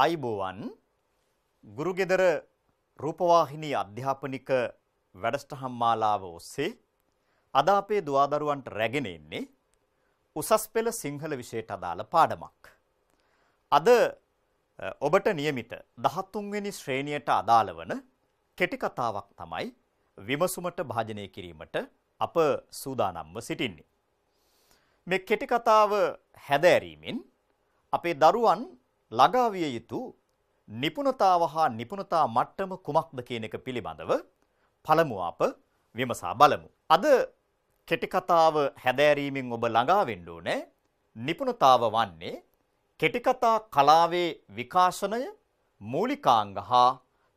ආයිබෝවන් ගුරුගෙදර රූපවාහිනී අධ්‍යාපනික වැඩසටහන් මාලාව ඔස්සේ අද අපේ දුවදරුවන්ට රැගෙන එන්නේ උසස් පෙළ සිංහල විෂයට අදාළ පාඩමක්. අද ඔබට નિયમિત 13 වෙනි ශ්‍රේණියට අදාළ වන කෙටි කතාවක් තමයි විමසුමට භාජනය කිරීමට අප සූදානම්ව සිටින්නේ. මේ කෙටි කතාව හැදෑරීමෙන් අපේ දරුවන් ළඟාවිය යුතු නිපුණතාව හා නිපුණතා මට්ටම කුමක්ද කියන එක පිළිබඳව පළමුව අප විමසා බලමු. අද කෙටි කතාව හැදෑරීමෙන් ඔබ ළඟා වෙන්න ඕනේ. නිපුණතාව වන්නේ කෙටි කතා කලාවේ විකාශනය මූලිකාංග හා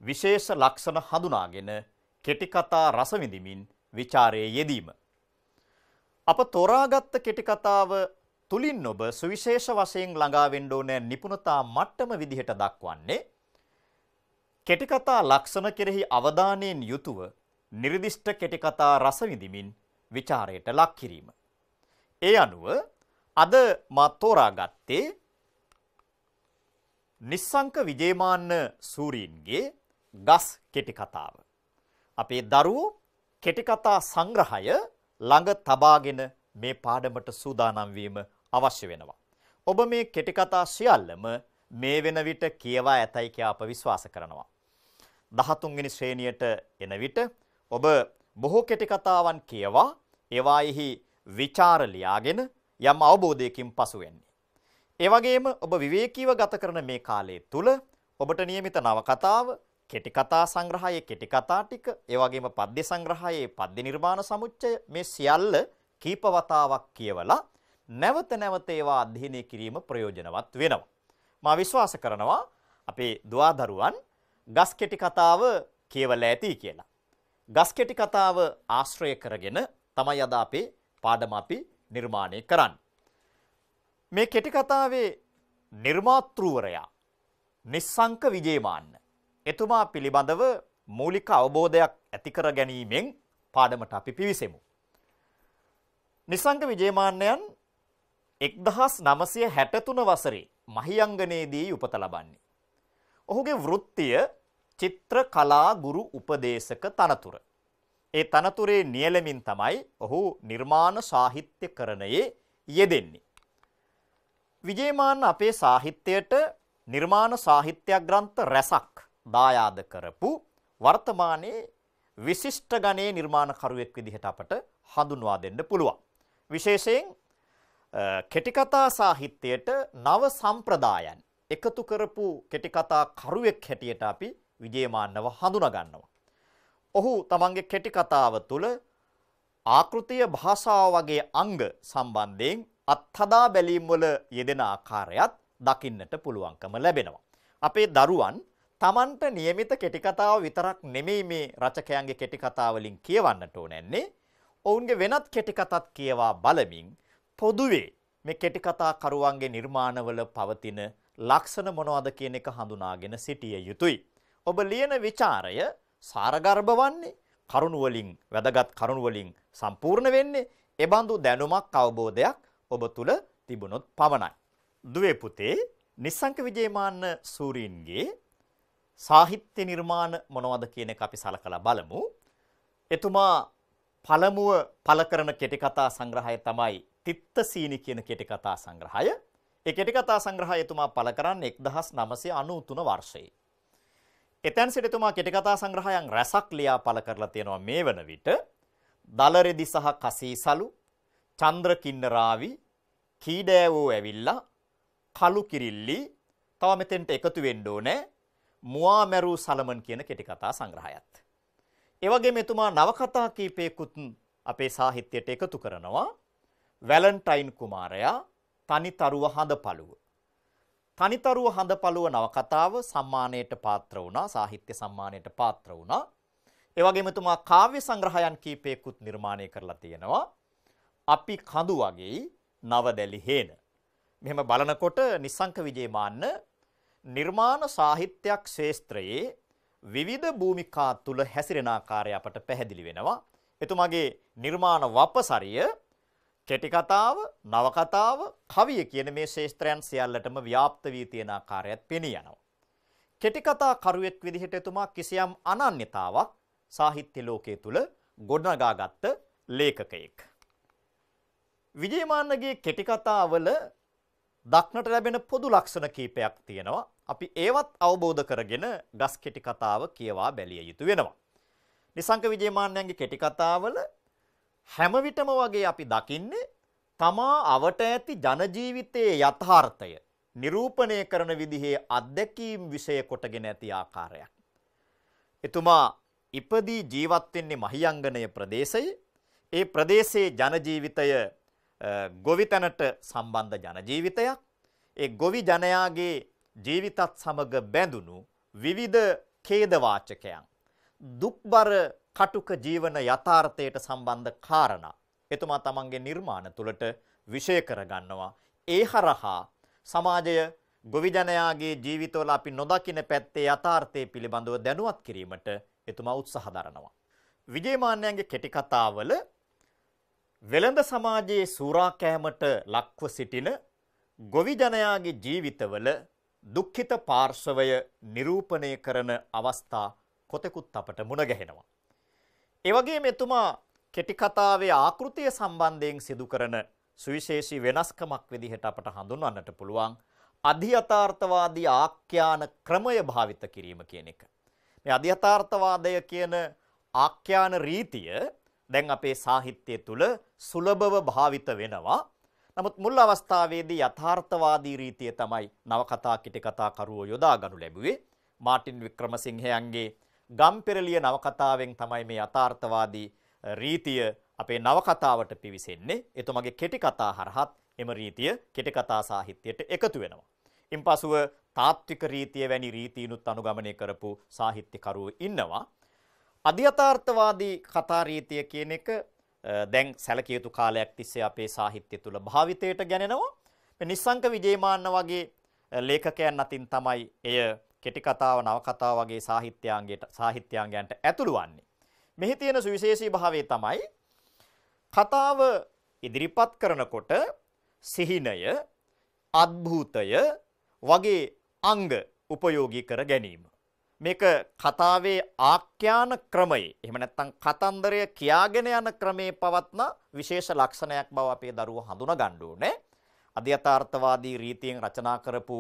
විශේෂ ලක්ෂණ හඳුනාගෙන කෙටි කතා රස විඳිමින් ਵਿਚාරයේ යෙදීම. අප තෝරාගත් කෙටි කතාව තුලින් ඔබ සුවිශේෂ වශයෙන් ළඟා වෙන්න ඕනෑ නිපුණතා මට්ටම විදිහට දක්වන්නේ කෙටි කතා ලක්ෂණ කෙරෙහි අවධානයෙන් යුතුව නිර්දිෂ්ට කෙටි කතා රස විඳිමින් ਵਿਚාරයට ලක් කිරීම. ඒ අනුව අද මා තෝරාගත්තේ නිස්සංක විජේමාන්න සූරීන්ගේ ගස් කෙටි කතාව. අපේ දරුවෝ කෙටි කතා සංග්‍රහය ළඟ තබාගෙන මේ පාඩමට සූදානම් වීම අවශ්‍ය වෙනවා. ඔබ මේ කෙටිකතා සියල්ලම මේ වෙන විට කියවා ඇතයි කියා අප විශ්වාස කරනවා. දහතුන්ගනි ශ්‍රේණියට එන විට ඔබ බොහෝ කෙටිකතාවන් කියවා ඒවායෙහි විචාර ලියාගෙන යම් අවබෝධයකින් පසු වෙන්නේ. ඒ වගේම ඔබ විවේකීව ගත කරන මේ කාලය තුල ඔබට નિયમિત නවකතාව, කෙටි කතා සංග්‍රහයේ කෙටි කතා ටික, ඒ වගේම පද්‍ය සංග්‍රහයේ පද්‍ය නිර්මාණ සමුච්චය මේ සියල්ල කීප වතාවක් කියවලා නැවත නැවත ඒවා අධ්‍යයනය කිරීම ප්‍රයෝජනවත් වෙනවා. මා විශ්වාස කරනවා අපේ දුවාදරුවන් ගස් කෙටි කතාව කියවලා ඇති කියලා. ගස් කෙටි කතාව ආශ්‍රය කරගෙන තමයි අද අපේ පාඩම අපි නිර්මාණය කරන්නේ. මේ කෙටි කතාවේ නිර්මාතෘවරයා නිස්සංක විජේමාන්න එතුමා පිළිබඳව මූලික අවබෝධයක් ඇති කර ගැනීමෙන් පාඩමට අපි පිවිසෙමු. නිස්සංක විජේමාන්නයන් එක්දහස් නමසය හැටතුන වසරේ මහියංගනයේදී උපත ලබන්නේ. ඔහුගේ වෘත්තිය චිත්‍ර කලා ගුරු උපදේශක තනතුර. ඒ තනතුරේ නියලමින් තමයි ඔහු නිර්මාණ සාහිත්‍ය කරණයේ යෙදෙන්නේ. විජේමාන අපේ සාහිත්‍යයට නිර්මාණ සාහිත්‍යග්‍රන්ථ රැසක් දායාද කරපු වර්තමානයේ විශිෂ්ට ගණයේ නිර්මාණකරුවෙක් විදිහට අපට හඳුන්වා දෙන්න පුළුවන්. විශේෂයෙන් කෙටිකතා සාහිත්‍යයට නව සම්ප්‍රදායන් එකතු කරපු කෙටිකතා කරුවෙක් හැටියට අපි විජේමාන්නව හඳුනගන්නවා. ඔහු තමන්ගේ කෙටිකතාව තුළ ආකෘතිය භාෂාව වගේ අංග සම්බන්ධයෙන් අත්හදා බැලීම්වල යෙදෙන ආකාරයත් දකින්නට පුළුවන්කම ලැබෙනවා. අපේ දරුවන් තමන්ට නියමිත කෙටිකතාව විතරක් නෙමෙයි මේ රචකයන්ගේ කෙටිකතාවලින් කියවන්නට ඕනැන්නේ ඔවුන්ගේ වෙනත් කෙටිකතත් කියවා බලමින් පොදුවේ මේ කෙටි කතාකරුවන්ගේ නිර්මාණවල පවතින ලක්ෂණ මොනවද කියන එක හඳුනාගෙන සිටිය යුතුයි. ඔබ ලියන ਵਿਚාරය සාරගර්භ වන්නේ කරුණු වලින් වැදගත් කරුණු වලින් සම්පූර්ණ වෙන්නේ එබඳු දැනුමක් අවබෝධයක් ඔබ තුල තිබුණොත් පමණයි. දුවේ පුතේ නිස්සංක විජේමාන්න සූරීන්ගේ සාහිත්‍ය නිර්මාණ මොනවද කියන එක අපි සලකලා බලමු. එතුමා පළමුව පළ කරන කෙටි කතා සංග්‍රහය තමයි තිත්තසීනි කියන කෙටි කතා සංග්‍රහය. ඒ කෙටි කතා සංග්‍රහය එතුමා පළ කරන්නේ 1993 වර්ෂයේ. එතැන් සිට එතුමා කෙටි කතා සංග්‍රහයන් රැසක් ලියා පළ කරලා තියෙනවා මේ වන විට. දලරෙදි සහ කසීසලු, චන්ද්‍ර කින්නරාවි, කීඩෑවෝ ඇවිල්ලා, කලු කිරිල්ලි, තව මෙතෙන්ට එකතු වෙන්න ඕනේ මුවා මැරූ සලමන් කියන කෙටි කතා සංග්‍රහයත්. ඒ වගේම එතුමා නවකතා කීපයකුත් අපේ සාහිත්‍යයට එකතු කරනවා. වැලන්ටයින් කුමාරයා තනිතරුව හඳපළුව. තනිතරුව හඳපළුව නවකතාව සම්මානයට පාත්‍ර වුණා සාහිත්‍ය සම්මානයට පාත්‍ර වුණා. ඒ වගේම තුමා කාව්‍ය සංග්‍රහයන් කීපයකුත් නිර්මාණය කරලා තියෙනවා. අපි කඳු වගේ නවදැලි හේන. මෙහෙම බලනකොට නිසංක විජේමාන්න නිර්මාණ සාහිත්‍යයක් ශාස්ත්‍රයේ විවිධ භූමිකා තුල හැසිරෙන ආකාරය අපට පැහැදිලි වෙනවා. එතුමාගේ නිර්මාණ වපසරිය කෙටි කතාව, නව කතාව, කවිය කියන මේ ශේස්ත්‍රයන් සියල්ලටම ව්‍යාප්ත වී තියෙන ආකාරයත් පෙනී යනවා. කෙටි කතා කරුවෙක් විදිහට එතුමා කිසියම් අනන්‍යතාවක් සාහිත්‍ය ලෝකයේ තුල ගොඩනගාගත්ත ලේඛකයෙක්. විජයමාන්නගේ කෙටි කතාවල දක්නට ලැබෙන පොදු ලක්ෂණ කීපයක් තියෙනවා. අපි ඒවත් අවබෝධ කරගෙන ගස් කෙටි කතාව කියවා බැලිය යුතු වෙනවා. නිසංක විජයමාන්නයන්ගේ කෙටි කතාවල හැම විටම වගේ අපි දකින්නේ තමා අවට ඇති ජන ජීවිතයේ යථාර්ථය නිරූපණය කරන විදිහේ අත්දැකීම් විෂය කොටගෙන ඇති ආකාරයක්. එතුමා ඉපදී ජීවත් වෙන්නේ මහියංගනය ප්‍රදේශයේ. ඒ ප්‍රදේශයේ ජන ජීවිතය ගොවිතැනට සම්බන්ධ ජන ජීවිතයක්. ඒ ගොවි ජනයාගේ ජීවිතත් සමග බැඳුණු විවිධ ඛේදවාචකයන් දුක්බර කටුක ජීවන යථාර්ථයට සම්බන්ධ කාරණා එතුමා තමන්ගේ නිර්මාණ තුළට විෂය කරගන්නවා. ඒ හරහා සමාජය ගොවිජනයාගේ ජීවිතවල අපි නොදකින පැත්තේ යථාර්ථය පිළිබඳව දැනුවත් කිරීමට එතුමා උත්සාහ දරනවා. විජේමාන්‍යයන්ගේ කෙටි කතාවල වෙළඳ සමාජයේ සූරාකෑමට ලක්ව සිටින ගොවිජනයාගේ ජීවිතවල දුක්ඛිත පාර්ශවය නිරූපණය කරන අවස්ථා කොතෙකුත් අපට මුණ ගැහෙනවා. එවගේ මෙතුමා කෙටි කතාවේ ආකෘතිය සම්බන්ධයෙන් සිදු කරන සුවිශේෂී වෙනස්කමක් විදිහට අපට හඳුන්වන්නට පුළුවන් අධියථාර්ථවාදී ආඛ්‍යාන ක්‍රමය භාවිත කිරීම කියන එක. මේ අධියථාර්ථවාදය කියන ආඛ්‍යාන රීතිය දැන් අපේ සාහිත්‍යය තුළ සුලභව භාවිත වෙනවා. නමුත් මුල් අවස්ථාවේදී යථාර්ථවාදී රීතිය තමයි නවකතා කිටි කතා කරුවෝ යොදා ගනු ලැබුවේ. මාටින් වික්‍රමසිංහයන්ගේ ගම්පෙරළිය නවකතාවෙන් තමයි මේ යථාර්ථවාදී රීතිය අපේ නවකතාවට පිවිසෙන්නේ. එතුමගේ කෙටි කතා හරහත් එම රීතිය කෙටි කතා සාහිත්‍යයට එකතු වෙනවා. ඉන්පසුව තාත්වික රීතිය වැනි රීතිනුත් අනුගමනය කරපු සාහිත්‍යකරුවෝ ඉන්නවා. අධ්‍යථාර්ථවාදී කතා රීතිය කියන එක දැන් සැලකිය යුතු කාලයක් තිස්සේ අපේ සාහිත්‍ය තුල භාවිතයට ගැනෙනවා. මේ නිස්සංක විජේමාන්න වගේ ලේඛකයන් අතින් තමයි එය කෙටි කතාව නව කතාව වගේ සාහිත්‍යාංගයට සාහිත්‍යාංගයන්ට ඇතුළු වන්නේ. මෙහි තියෙන සුවිශේෂී භාවය තමයි කතාව ඉදිරිපත් කරනකොට සිහිනය, අද්භූතය වගේ අංග උපයෝගී කර ගැනීම. මේක කතාවේ ආඛ්‍යාන ක්‍රමයේ එහෙම නැත්නම් කතන්දරය කියාගෙන යන ක්‍රමේ පවත්න විශේෂ ලක්ෂණයක් බව අපේ දරුවෝ හඳුනා ගන්න ඕනේ. අධ්‍යතාර්ථවාදී රීතියෙන් රචනා කරපු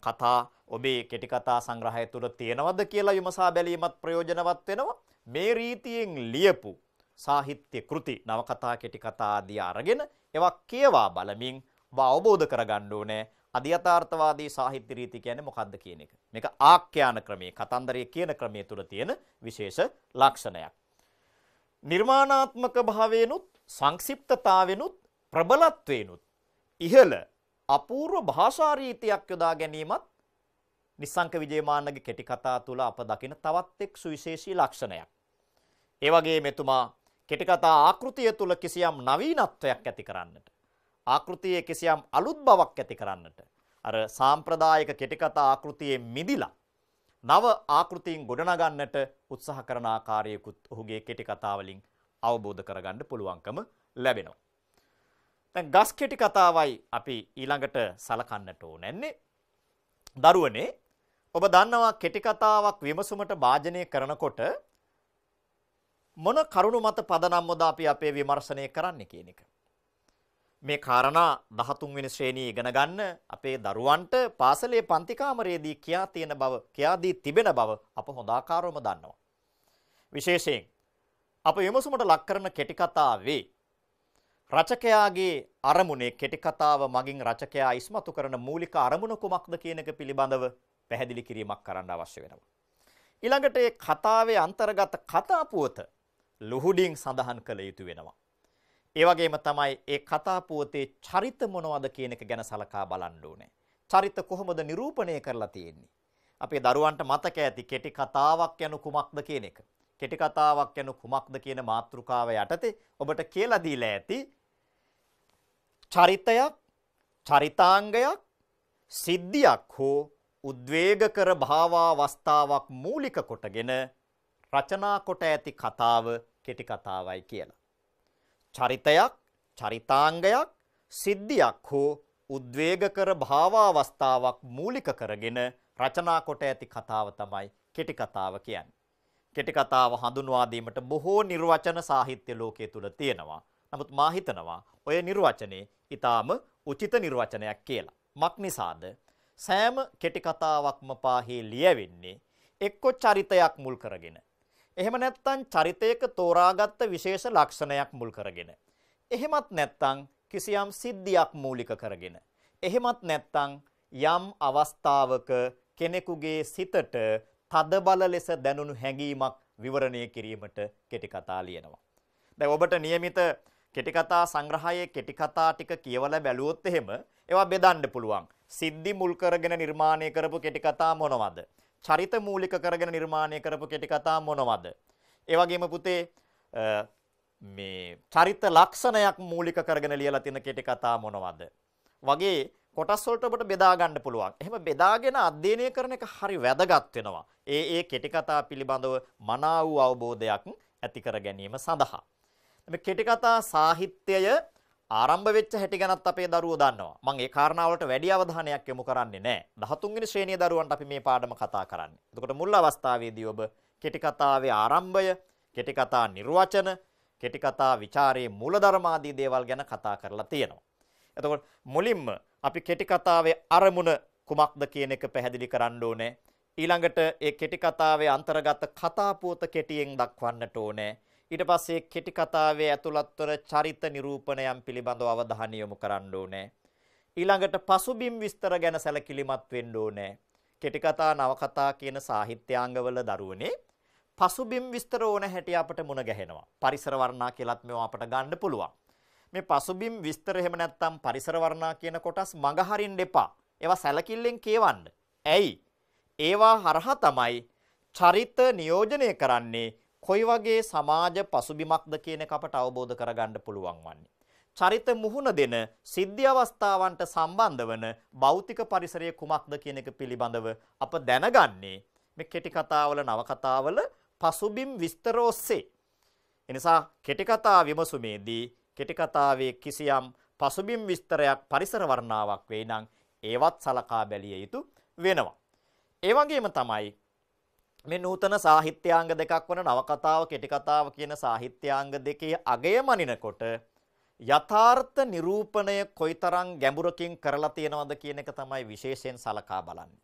කතා ඔබේ කෙටි කතා සංග්‍රහය තුල තියෙනවද කියලා විමසා බැලීමත් ප්‍රයෝජනවත් වෙනවා. මේ රීතියෙන් ලියපු සාහිත්‍ය කෘති නවකතා කෙටි කතා ආදී අරගෙන ඒවා කියවා බලමින් වා අවබෝධ කරගන්න ඕනේ අධ්‍යතාර්ථවාදී සාහිත්‍ය රීති කියන්නේ මොකක්ද කියන එක. මේක ආඛ්‍යාන ක්‍රමයේ කතන්දරය කියන ක්‍රමයේ තුල තියෙන විශේෂ ලක්ෂණයක්. නිර්මාණාත්මක භාවයෙන්ුත් සංක්ෂිප්තතාවෙනුත් ප්‍රබලත්වයෙන්ුත් ඉහළ අපූර්ව භාෂා රීතියක් යොදා ගැනීමත් නිස්සංක විජේමාන්නගේ කෙටි කතා තුළ අප දකින තවත් එක් සුවිශේෂී ලක්ෂණයක්. ඒ වගේ මෙතුමා කෙටි කතා ආකෘතිය තුළ කිසියම් නවීනත්වයක් ඇති කරන්නට. ආකෘතියේ කිසියම් අලුත් බවක් ඇති කරන්නට. අර සාම්ප්‍රදායික කෙටි කතා ආකෘතියේ මිදිලා නව ආකෘතීන් ගොඩනගන්නට උත්සාහ කරන ආකාරයකුත් ඔහුගේ කෙටි කතා වලින් අවබෝධ කරගන්න පුළුවන්කම ලැබෙනවා. දැන් ගස් කෙටි කතාවයි අපි ඊළඟට සලකන්නට ඕනන්නේ. දරුවනේ ඔබ දන්නවා කෙටි කතාවක් විමසුමට වාජනය කරනකොට මොන කරුණු මත පදනම්වද අපි අපේ විමර්ශනය කරන්නේ කියන එක. මේ කාරණා 13 වෙනි ශ්‍රේණියේ ඉගෙන ගන්න අපේ දරුවන්ට පාසලේ පන්ති කාමරයේදී කියා තියෙන බව කියා දී තිබෙන බව අප හොඳ ආකාරවම දන්නවා. විශේෂයෙන් අප විමසුමට ලක් කරන කෙටි කතාවේ රචකයාගේ අරමුණේ කෙටි කතාව මගින් රචකයා ඉස්මතු කරන මූලික අරමුණ කුමක්ද කියන එක පිළිබඳව පැහැදිලි කිරීමක් කරන්න අවශ්‍ය වෙනවා. ඊළඟට ඒ කතාවේ අන්තර්ගත කතා පුවත ලුහුඩින් සඳහන් කළ යුතු වෙනවා. ඒ වගේම තමයි ඒ කතා පුවතේ චරිත මොනවද කියන එක ගැන සලකා බලන්න ඕනේ. චරිත කොහොමද නිරූපණය කරලා තියෙන්නේ? අපේ දරුවන්ට මතක ඇති කෙටි කතාවක් යනු කුමක්ද කියන එක. කෙටි කතාවක් යනු කුමක්ද කියන මාතෘකාව යටතේ ඔබට කියලා දීලා ඇති චරිතයක් චරිතාංගයක් සිද්ධියක් හෝ උද්වේගකර භාවාවස්ථාවක් මූලික කොටගෙන රචනා කොට ඇති කතාව කෙටි කතාවයි කියලා. චරිතයක් චරිතාංගයක් සිද්ධියක් හෝ උද්වේගකර භාවාවස්ථාවක් මූලික කරගෙන රචනා කොට ඇති කතාව තමයි කෙටි කතාව කියන්නේ. කෙටි කතාව හඳුන්වා දීමට බොහෝ නිර්වචන සාහිත්‍ය ලෝකයේ තුල තියෙනවා. නමුත් මා හිතනවා ඔය නිර්වචනේ ඊටාම උචිත නිර්වචනයක් කියලා. මක් නිසාද? සෑම කෙටි කතාවක්ම පාහේ ලියවෙන්නේ එක්ක චරිතයක් මුල් කරගෙන. එහෙම නැත්නම් චරිතයක තෝරාගත්ත විශේෂ ලක්ෂණයක් මුල් කරගෙන. එහෙමත් නැත්නම් කිසියම් සිද්ධියක් මූලික කරගෙන. එහෙමත් නැත්නම් යම් අවස්ථාවක කෙනෙකුගේ සිතට තදබල ලෙස දැනුණු හැඟීමක් විවරණය කිරීමට කෙටි කතා ලියනවා. දැන් ඔබට નિયમિત කෙටි කතා සංග්‍රහයේ කෙටි කතා ටික කියවලා බැලුවොත් එහෙම ඒවා බෙදන්න පුළුවන්. සිද්ධි මුල් කරගෙන නිර්මාණය කරපු කෙටි කතා මොනවද? චරිත මූලික කරගෙන නිර්මාණය කරපු කෙටි කතා මොනවද? ඒ වගේම පුතේ මේ චරිත ලක්ෂණයක් මූලික කරගෙන ලියලා තියෙන කෙටි කතා මොනවද? වගේ කොටස් වලට ඔබට බෙදා ගන්න පුළුවන්. එහෙම බෙදාගෙන අධ්‍යයනය කරන එක හරි වැදගත් වෙනවා. ඒ ඒ කෙටි කතා පිළිබඳව මනාවූ අවබෝධයක් ඇති කර ගැනීම සඳහා මේ කෙටි කතා සාහිත්‍යය ආරම්භ වෙච්ච හැටි ගැනත් අපේ දරුවෝ දන්නවා. මම ඒ කාරණාවලට වැඩි අවධානයක් යොමු කරන්නේ නැහැ. 13 වෙනි ශ්‍රේණියේ දරුවන්ට අපි මේ පාඩම කතා කරන්නේ. එතකොට මුල් අවස්ථාවේදී ඔබ කෙටි කතාවේ ආරම්භය, කෙටි කතා නිර්වචන, කෙටි කතා ਵਿਚාරයේ මූලධර්ම ආදී දේවල් ගැන කතා කරලා තියෙනවා. එතකොට මුලින්ම අපි කෙටි කතාවේ අරමුණ කුමක්ද කියන එක පැහැදිලි කරන්න ඕනේ. ඊළඟට ඒ කෙටි කතාවේ අන්තර්ගත කතා පුවත කෙටියෙන් දක්වන්නට ඕනේ. ඊට පස්සේ කෙටි කතාවේ ඇතුළත්වන චරිත නිරූපණයන් පිළිබඳව අවධානය යොමු කරන්න ඕනේ. ඊළඟට පසුබිම් විස්තර ගැන සැලකිලිමත් වෙන්න ඕනේ. කෙටි කතා නවකතා කියන සාහිත්‍යාංගවල දරුවනේ පසුබිම් විස්තර ඕන හැටි අපට මුණ ගැහෙනවා. පරිසර වර්ණා කියලත් මේවා අපට ගන්න පුළුවන්. මේ පසුබිම් විස්තර එහෙම නැත්නම් පරිසර වර්ණා කියන කොටස් මඟ හරින්න එපා. ඒවා සැලකිල්ලෙන් කියවන්න. ඇයි? ඒවා හරහා තමයි චරිත නියෝජනය කරන්නේ කොයි වගේ සමාජ පසුබිමක්ද කියන එක අපට අවබෝධ කරගන්න පුළුවන් වන්නේ. චරිත මුහුණ දෙන සිද්ධි අවස්ථාවන්ට සම්බන්ධ වන භෞතික පරිසරය කුමක්ද කියන එක පිළිබඳව අප දැනගන්නේ මේ කෙටි කතාවල නවකතාවල පසුබිම් විස්තර ඔස්සේ. එනිසා කෙටි කතා විමසුමේදී කෙටි කතාවේ කිසියම් පසුබිම් විස්තරයක් පරිසර වර්ණාවක් වෙයි නම් ඒවත් සලකා බැලිය යුතු වෙනවා. ඒ වගේම තමයි මේ නූතන සාහිත්‍යාංග දෙකක් වන නවකතාව කෙටිකතාව කියන සාහිත්‍යාංග දෙකේ අගය මනිනකොට යථාර්ථ නිරූපණය කොයිතරම් ගැඹුරකින් කරලා තියෙනවද කියන එක තමයි විශේෂයෙන් සලකා බලන්නේ.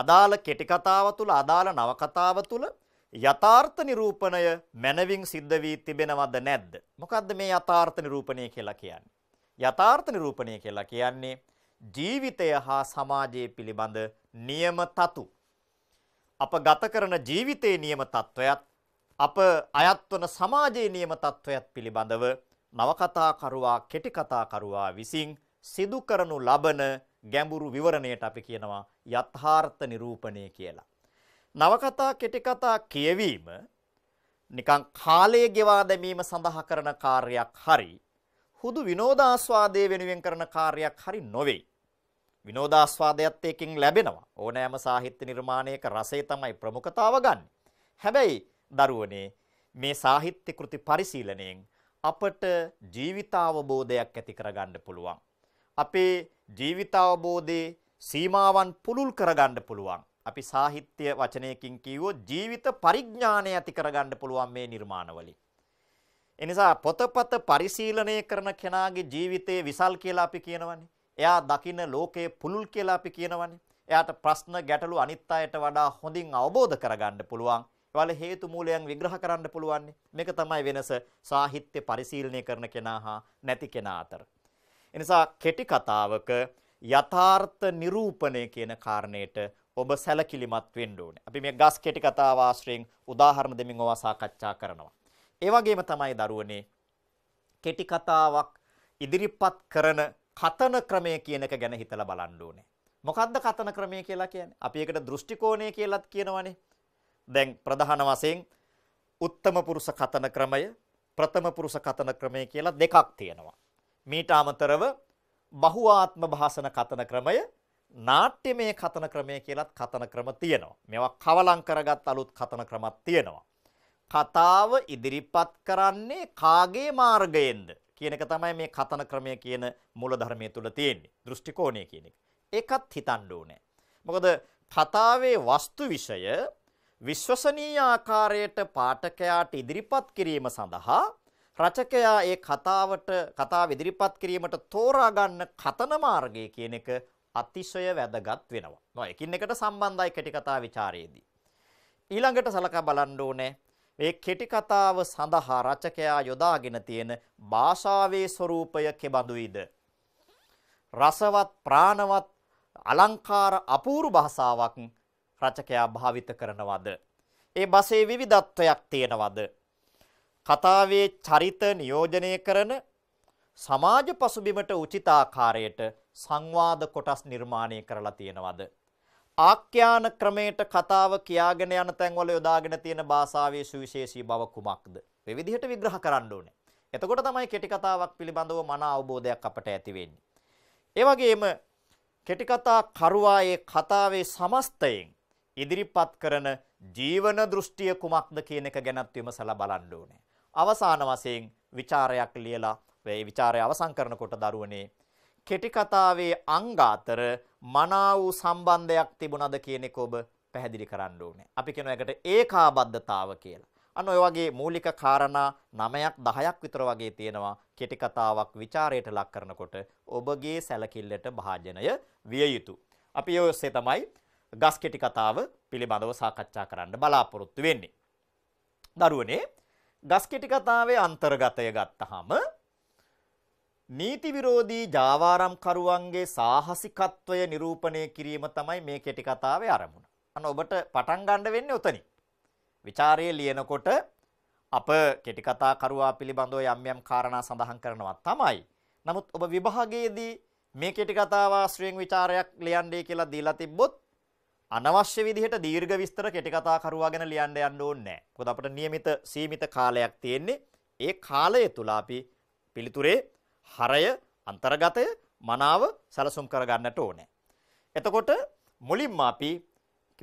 අදාළ කෙටිකතාව තුළ අදාළ නවකතාව තුළ යථාර්ථ නිරූපණය මනවින් සිද්ධ වී තිබෙනවද නැද්ද? මොකද්ද මේ යථාර්ථ නිරූපණය කියලා කියන්නේ? යථාර්ථ නිරූපණය කියලා කියන්නේ ජීවිතය හා සමාජය පිළිබඳ නියම තතු අප ගත කරන ජීවිතයේ නියම තත්වයත් අප අයත්වන සමාජයේ නියම තත්වයත් පිළිබඳව නවකතාකරුවා කෙටිකතාකරුවා විසින් සිදු කරනු ලබන ගැඹුරු විවරණයට අපි කියනවා යථාර්ථ නිරූපණය කියලා. නවකතා කෙටිකතා කියවීම නිකං කාලය ගෙවා දැමීම සඳහා කරන කාර්යයක් හරි හුදු විනෝදාස්වාදය වෙනුවෙන් කරන කාර්යයක් හරි නොවෙයි. විනෝදාස්වාදයත් එකකින් ලැබෙනවා. ඕනෑම සාහිත්‍ය නිර්මාණයක රසය තමයි ප්‍රමුඛතාව ගන්න. හැබැයි දරුවනේ මේ සාහිත්‍ය කෘති පරිශීලනයෙන් අපට ජීවිතාවබෝධයක් ඇති කරගන්න පුළුවන්. අපේ ජීවිතාවබෝධයේ සීමාවන් පුළුල් කරගන්න පුළුවන්. අපි සාහිත්‍ය වචනයකින් කියවෝ ජීවිත පරිඥානය ඇති කරගන්න පුළුවන් මේ නිර්මාණවලින්. එනිසා පොතපත පරිශීලනය කරන කෙනාගේ ජීවිතයේ විසල් කියලා අපි කියනවනේ. එයා දකින ලෝකයේ පුළුල් කියලා අපි කියනවනේ. එයාට ප්‍රශ්න ගැටලු අනිත් අයට වඩා හොඳින් අවබෝධ කරගන්න පුළුවන්. ඒවල හේතු මූලයන් විග්‍රහ කරන්න පුළුවන්. මේක තමයි වෙනස සාහිත්‍ය පරිශීලනය කරන කෙනා හා නැති කෙනා අතර. එනිසා කෙටි කතාවක යථාර්ථ නිරූපණය කියන කාරණයට ඔබ සැලකිලිමත් වෙන්න ඕනේ. අපි මේ ගස් කෙටි කතාව ආශ්‍රයෙන් උදාහරණ දෙමින් ඔවා සාකච්ඡා කරනවා. ඒ වගේම තමයි දරුවනේ කෙටි කතාවක් ඉදිරිපත් කරන කතන ක්‍රමය කියන එක ගැන හිතලා බලන්න ඕනේ. මොකද්ද කතන ක්‍රමය කියලා කියන්නේ? අපි ඒකට දෘෂ්ටි කෝණය කියලාත් කියනවනේ. දැන් ප්‍රධාන වශයෙන් උත්තම පුරුෂ කතන ක්‍රමය, ප්‍රථම පුරුෂ කතන ක්‍රමය කියලා දෙකක් තියෙනවා. මීට අමතරව බහුආත්ම භාසන කතන ක්‍රමය, නාට්‍යමය කතන ක්‍රමය කියලාත් කතන ක්‍රම තියෙනවා. මේවා කවලම් කරගත් අලුත් කතන ක්‍රමක් තියෙනවා. කතාව ඉදිරිපත් කරන්නේ කාගේ මාර්ගයෙන්ද? කියන එක තමයි මේ කතන ක්‍රමය කියන මූලධර්මයේ තුල තියෙන්නේ. දෘෂ්ටි කෝණය කියන එක. ඒකත් හිතන්න ඕනේ. මොකද කතාවේ වස්තු විෂය විශ්වසනීය ආකාරයට පාඨකයාට ඉදිරිපත් කිරීම සඳහා රචකයා ඒ කතාවට කතාව ඉදිරිපත් කිරීමට තෝරා ගන්න කතන මාර්ගය කියන එක අතිශය වැදගත් වෙනවා. නෝ එකින් එකට සම්බන්ධයි කෙටි කතා ਵਿਚාරයේදී. ඊළඟට සලකා බලන්න ඕනේ මේ කෙටි කතාව සඳහා රචකයා යොදාගෙන තියෙන භාෂාවේ ස්වરૂපය කෙබඳුයිද? රසවත් ප්‍රාණවත් අලංකාර අපූර්ව භාෂාවක් රචකයා භාවිත කරනවද? ඒ බසේ විවිධත්වයක් තියෙනවද? කතාවේ චරිත නියෝජනය කරන සමාජ පසුබිමට උචිත ආකාරයට සංවාද කොටස් නිර්මාණය කරලා තියෙනවද? ආඛ්‍යාන ක්‍රමයට කතාව කියාගෙන යන තැන්වල යොදාගෙන තියෙන භාෂාවේ සුවිශේෂී බව කුමක්ද? මේ විදිහට විග්‍රහ කරන්න ඕනේ. එතකොට තමයි කෙටි කතාවක් පිළිබඳව මන අවබෝධයක් අපට ඇති වෙන්නේ. ඒ වගේම කෙටි කතා කරුවා ඒ කතාවේ සමස්තයෙන් ඉදිරිපත් කරන ජීවන දෘෂ්ටිය කුමක්ද කියන එක ගැනත් විමසලා බලන්න ඕනේ. අවසාන වශයෙන් ਵਿਚාරයක් ලියලා ඒ ਵਿਚාරය අවසන් කරනකොට දරුවනේ කෙටි කතාවේ අංග අතර මනා වූ සම්බන්ධයක් තිබුණද කියන එක ඔබ පැහැදිලි කරන්න ඕනේ. අපි කියන එකට ඒකාබද්ධතාව කියලා. අන්න ඔය වගේ මූලික කාරණා 9ක් 10ක් විතර වගේ තියෙනවා කෙටි කතාවක් ਵਿਚාරයට ලක් කරනකොට ඔබගේ සැලකිල්ලට භාජනය විය යුතුය. අපි ඒ ඔස්සේ තමයි ගස් කෙටි කතාව පිළිබඳව සාකච්ඡා කරන්න බලාපොරොත්තු වෙන්නේ. දරුවනේ ගස් කෙටි කතාවේ අන්තර්ගතය ගත්තාම නීති විරෝධී ජාවාරම්කරුවන්ගේ සාහසිකත්වය නිරූපණය කිරීම තමයි මේ කෙටි කතාවේ අරමුණ. අන්න ඔබට පටන් ගන්න වෙන්නේ උතනින්. ਵਿਚාරයේ ලියනකොට අප කෙටි කතාකරුවා පිළිබඳව යම් යම් කාරණා සඳහන් කරනවා තමයි. නමුත් ඔබ විභාගයේදී මේ කෙටි කතාව ආශ්‍රයෙන් ਵਿਚාරයක් ලියන්නේ කියලා දීලා තිබ්බොත් අනවශ්‍ය විදිහට දීර්ඝ විස්තර කෙටි කතාකරුවා ගැන ලියන්න යන්න ඕනේ නැහැ. මොකද අපිට નિયમિત සීමිත කාලයක් තියෙන්නේ. ඒ කාලය තුල අපි පිළිතුරේ හරය අන්තර්ගතය මනාව සැලසුම් කරගන්නට ඕනේ. එතකොට මුලින්ම අපි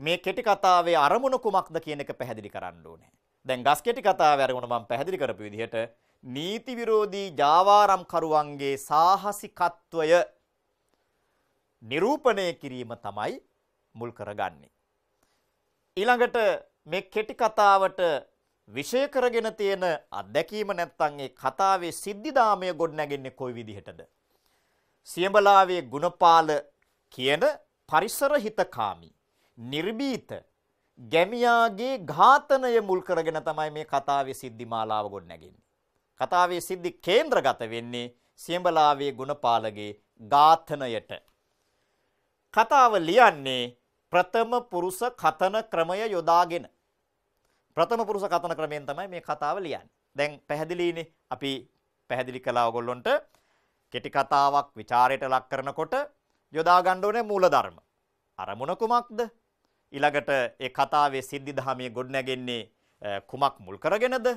මේ කෙටි කතාවේ අරමුණ කුමක්ද කියන එක පැහැදිලි කරන්න ඕනේ. දැන් ගස් කෙටි කතාවේ අරමුණ මම පැහැදිලි කරපු විදිහට නීති විරෝධී ජාවාරම්කරුවන්ගේ සාහසිකත්වය නිරූපණය කිරීම තමයි මුල් කරගන්නේ. ඊළඟට මේ කෙටි කතාවට විෂය කරගෙන තියෙන අත්දැකීම නැත්තම් ඒ කතාවේ සිද්ධිදාමය ගොඩනැගෙන්නේ කොයි විදිහටද? සියඹලාවේ ගුණපාල කියන පරිසර හිතකාමී නිර්භීත ගැමියාගේ ඝාතනය මුල් කරගෙන තමයි මේ කතාවේ සිද්ධි මාලාව ගොඩනැගෙන්නේ. කතාවේ සිද්ධි කේන්ද්‍රගත වෙන්නේ සියඹලාවේ ගුණපාලගේ ඝාතනයට. කතාව ලියන්නේ ප්‍රථම පුරුෂ කතන ක්‍රමය යොදාගෙන ප්‍රථම පුරුෂ කතන ක්‍රමයෙන් තමයි මේ කතාව ලියන්නේ. දැන් පැහැදිලිනේ අපි පැහැදිලි කළා ඔයගොල්ලොන්ට කෙටි කතාවක් ਵਿਚාරයට ලක් කරනකොට යොදා ගන්න ඕනේ මූලධර්ම. අරමුණ කුමක්ද? ඊළඟට ඒ කතාවේ සිද්ධි දහමිය ගොඩනැගෙන්නේ කුමක් මුල් කරගෙනද?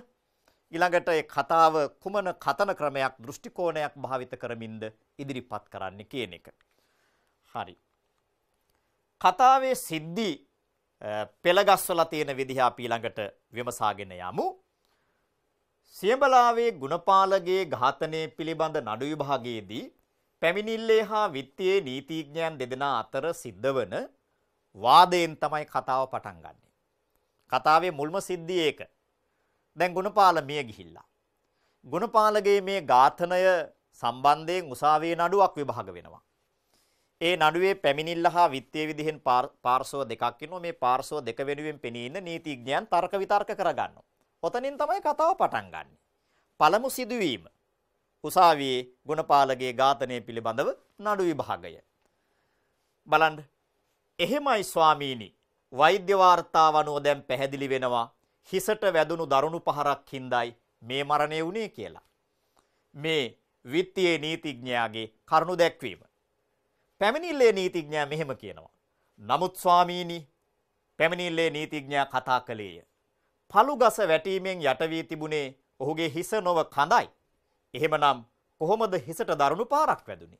ඊළඟට ඒ කතාව කුමන කතන ක්‍රමයක් දෘෂ්ටි කෝණයක් භාවිත කරමින්ද ඉදිරිපත් කරන්න කියන එක. හරි. කතාවේ සිද්ධි පෙළගස්වලා තියෙන විදිහ අපි ළඟට විමසාගෙන යමු. සියඹලාවේ ගුණපාලගේ ඝාතනය පිළිබඳ නඩු විභාගයේදී පැමිණිල්ලේ හා විත්තියේ නීතිඥයන් දෙදෙනා අතර සිද්ධ වන වාදයෙන් තමයි කතාව පටන් ගන්නෙ. කතාවේ මුල්ම සිද්ධිය ඒක. දැන් ගුණපාල මිය ගිහිල්ලා. ගුණපාලගේ මේ ඝාතනය සම්බන්ධයෙන් උසාවියේ නඩුවක් විභාග වෙනවා. ඒ නඩුවේ පැමිණිල්ල හා විත්තිය විදිහෙන් පාර්ශව දෙකක් ඉන්නවා. මේ පාර්ශව දෙක වෙනුවෙන් පෙනී ඉන්න නීතිඥයන් තර්ක විතර්ක කරගන්නවා. ඔතනින් තමයි කතාව පටන් ගන්න. පළමු සිදුවීම උසාවියේ ගුණපාලගේ ඝාතනය පිළිබඳව නඩු විභාගය. බලන්න එහෙමයි ස්වාමීනි වෛද්‍ය වාර්තාව අනුව දැන් පැහැදිලි වෙනවා හිසට වැදුණු දරුණු පහරක් හින්දායි මේ මරණය වුණේ කියලා. මේ විත්තියේ නීතිඥයාගේ කරුණු දැක්වීම. පැමිණිල්ලේ නීතිඥයා මෙහෙම කියනවා. නමුත් ස්වාමීනි පැමිණිල්ලේ නීතිඥයා කතා කළේය. පළුගස වැටීමෙන් යටවී තිබුණේ ඔහුගේ හිස නොව කඳයි. එහෙමනම් කොහොමද හිසට දරුණු පාරක් වැදුනේ?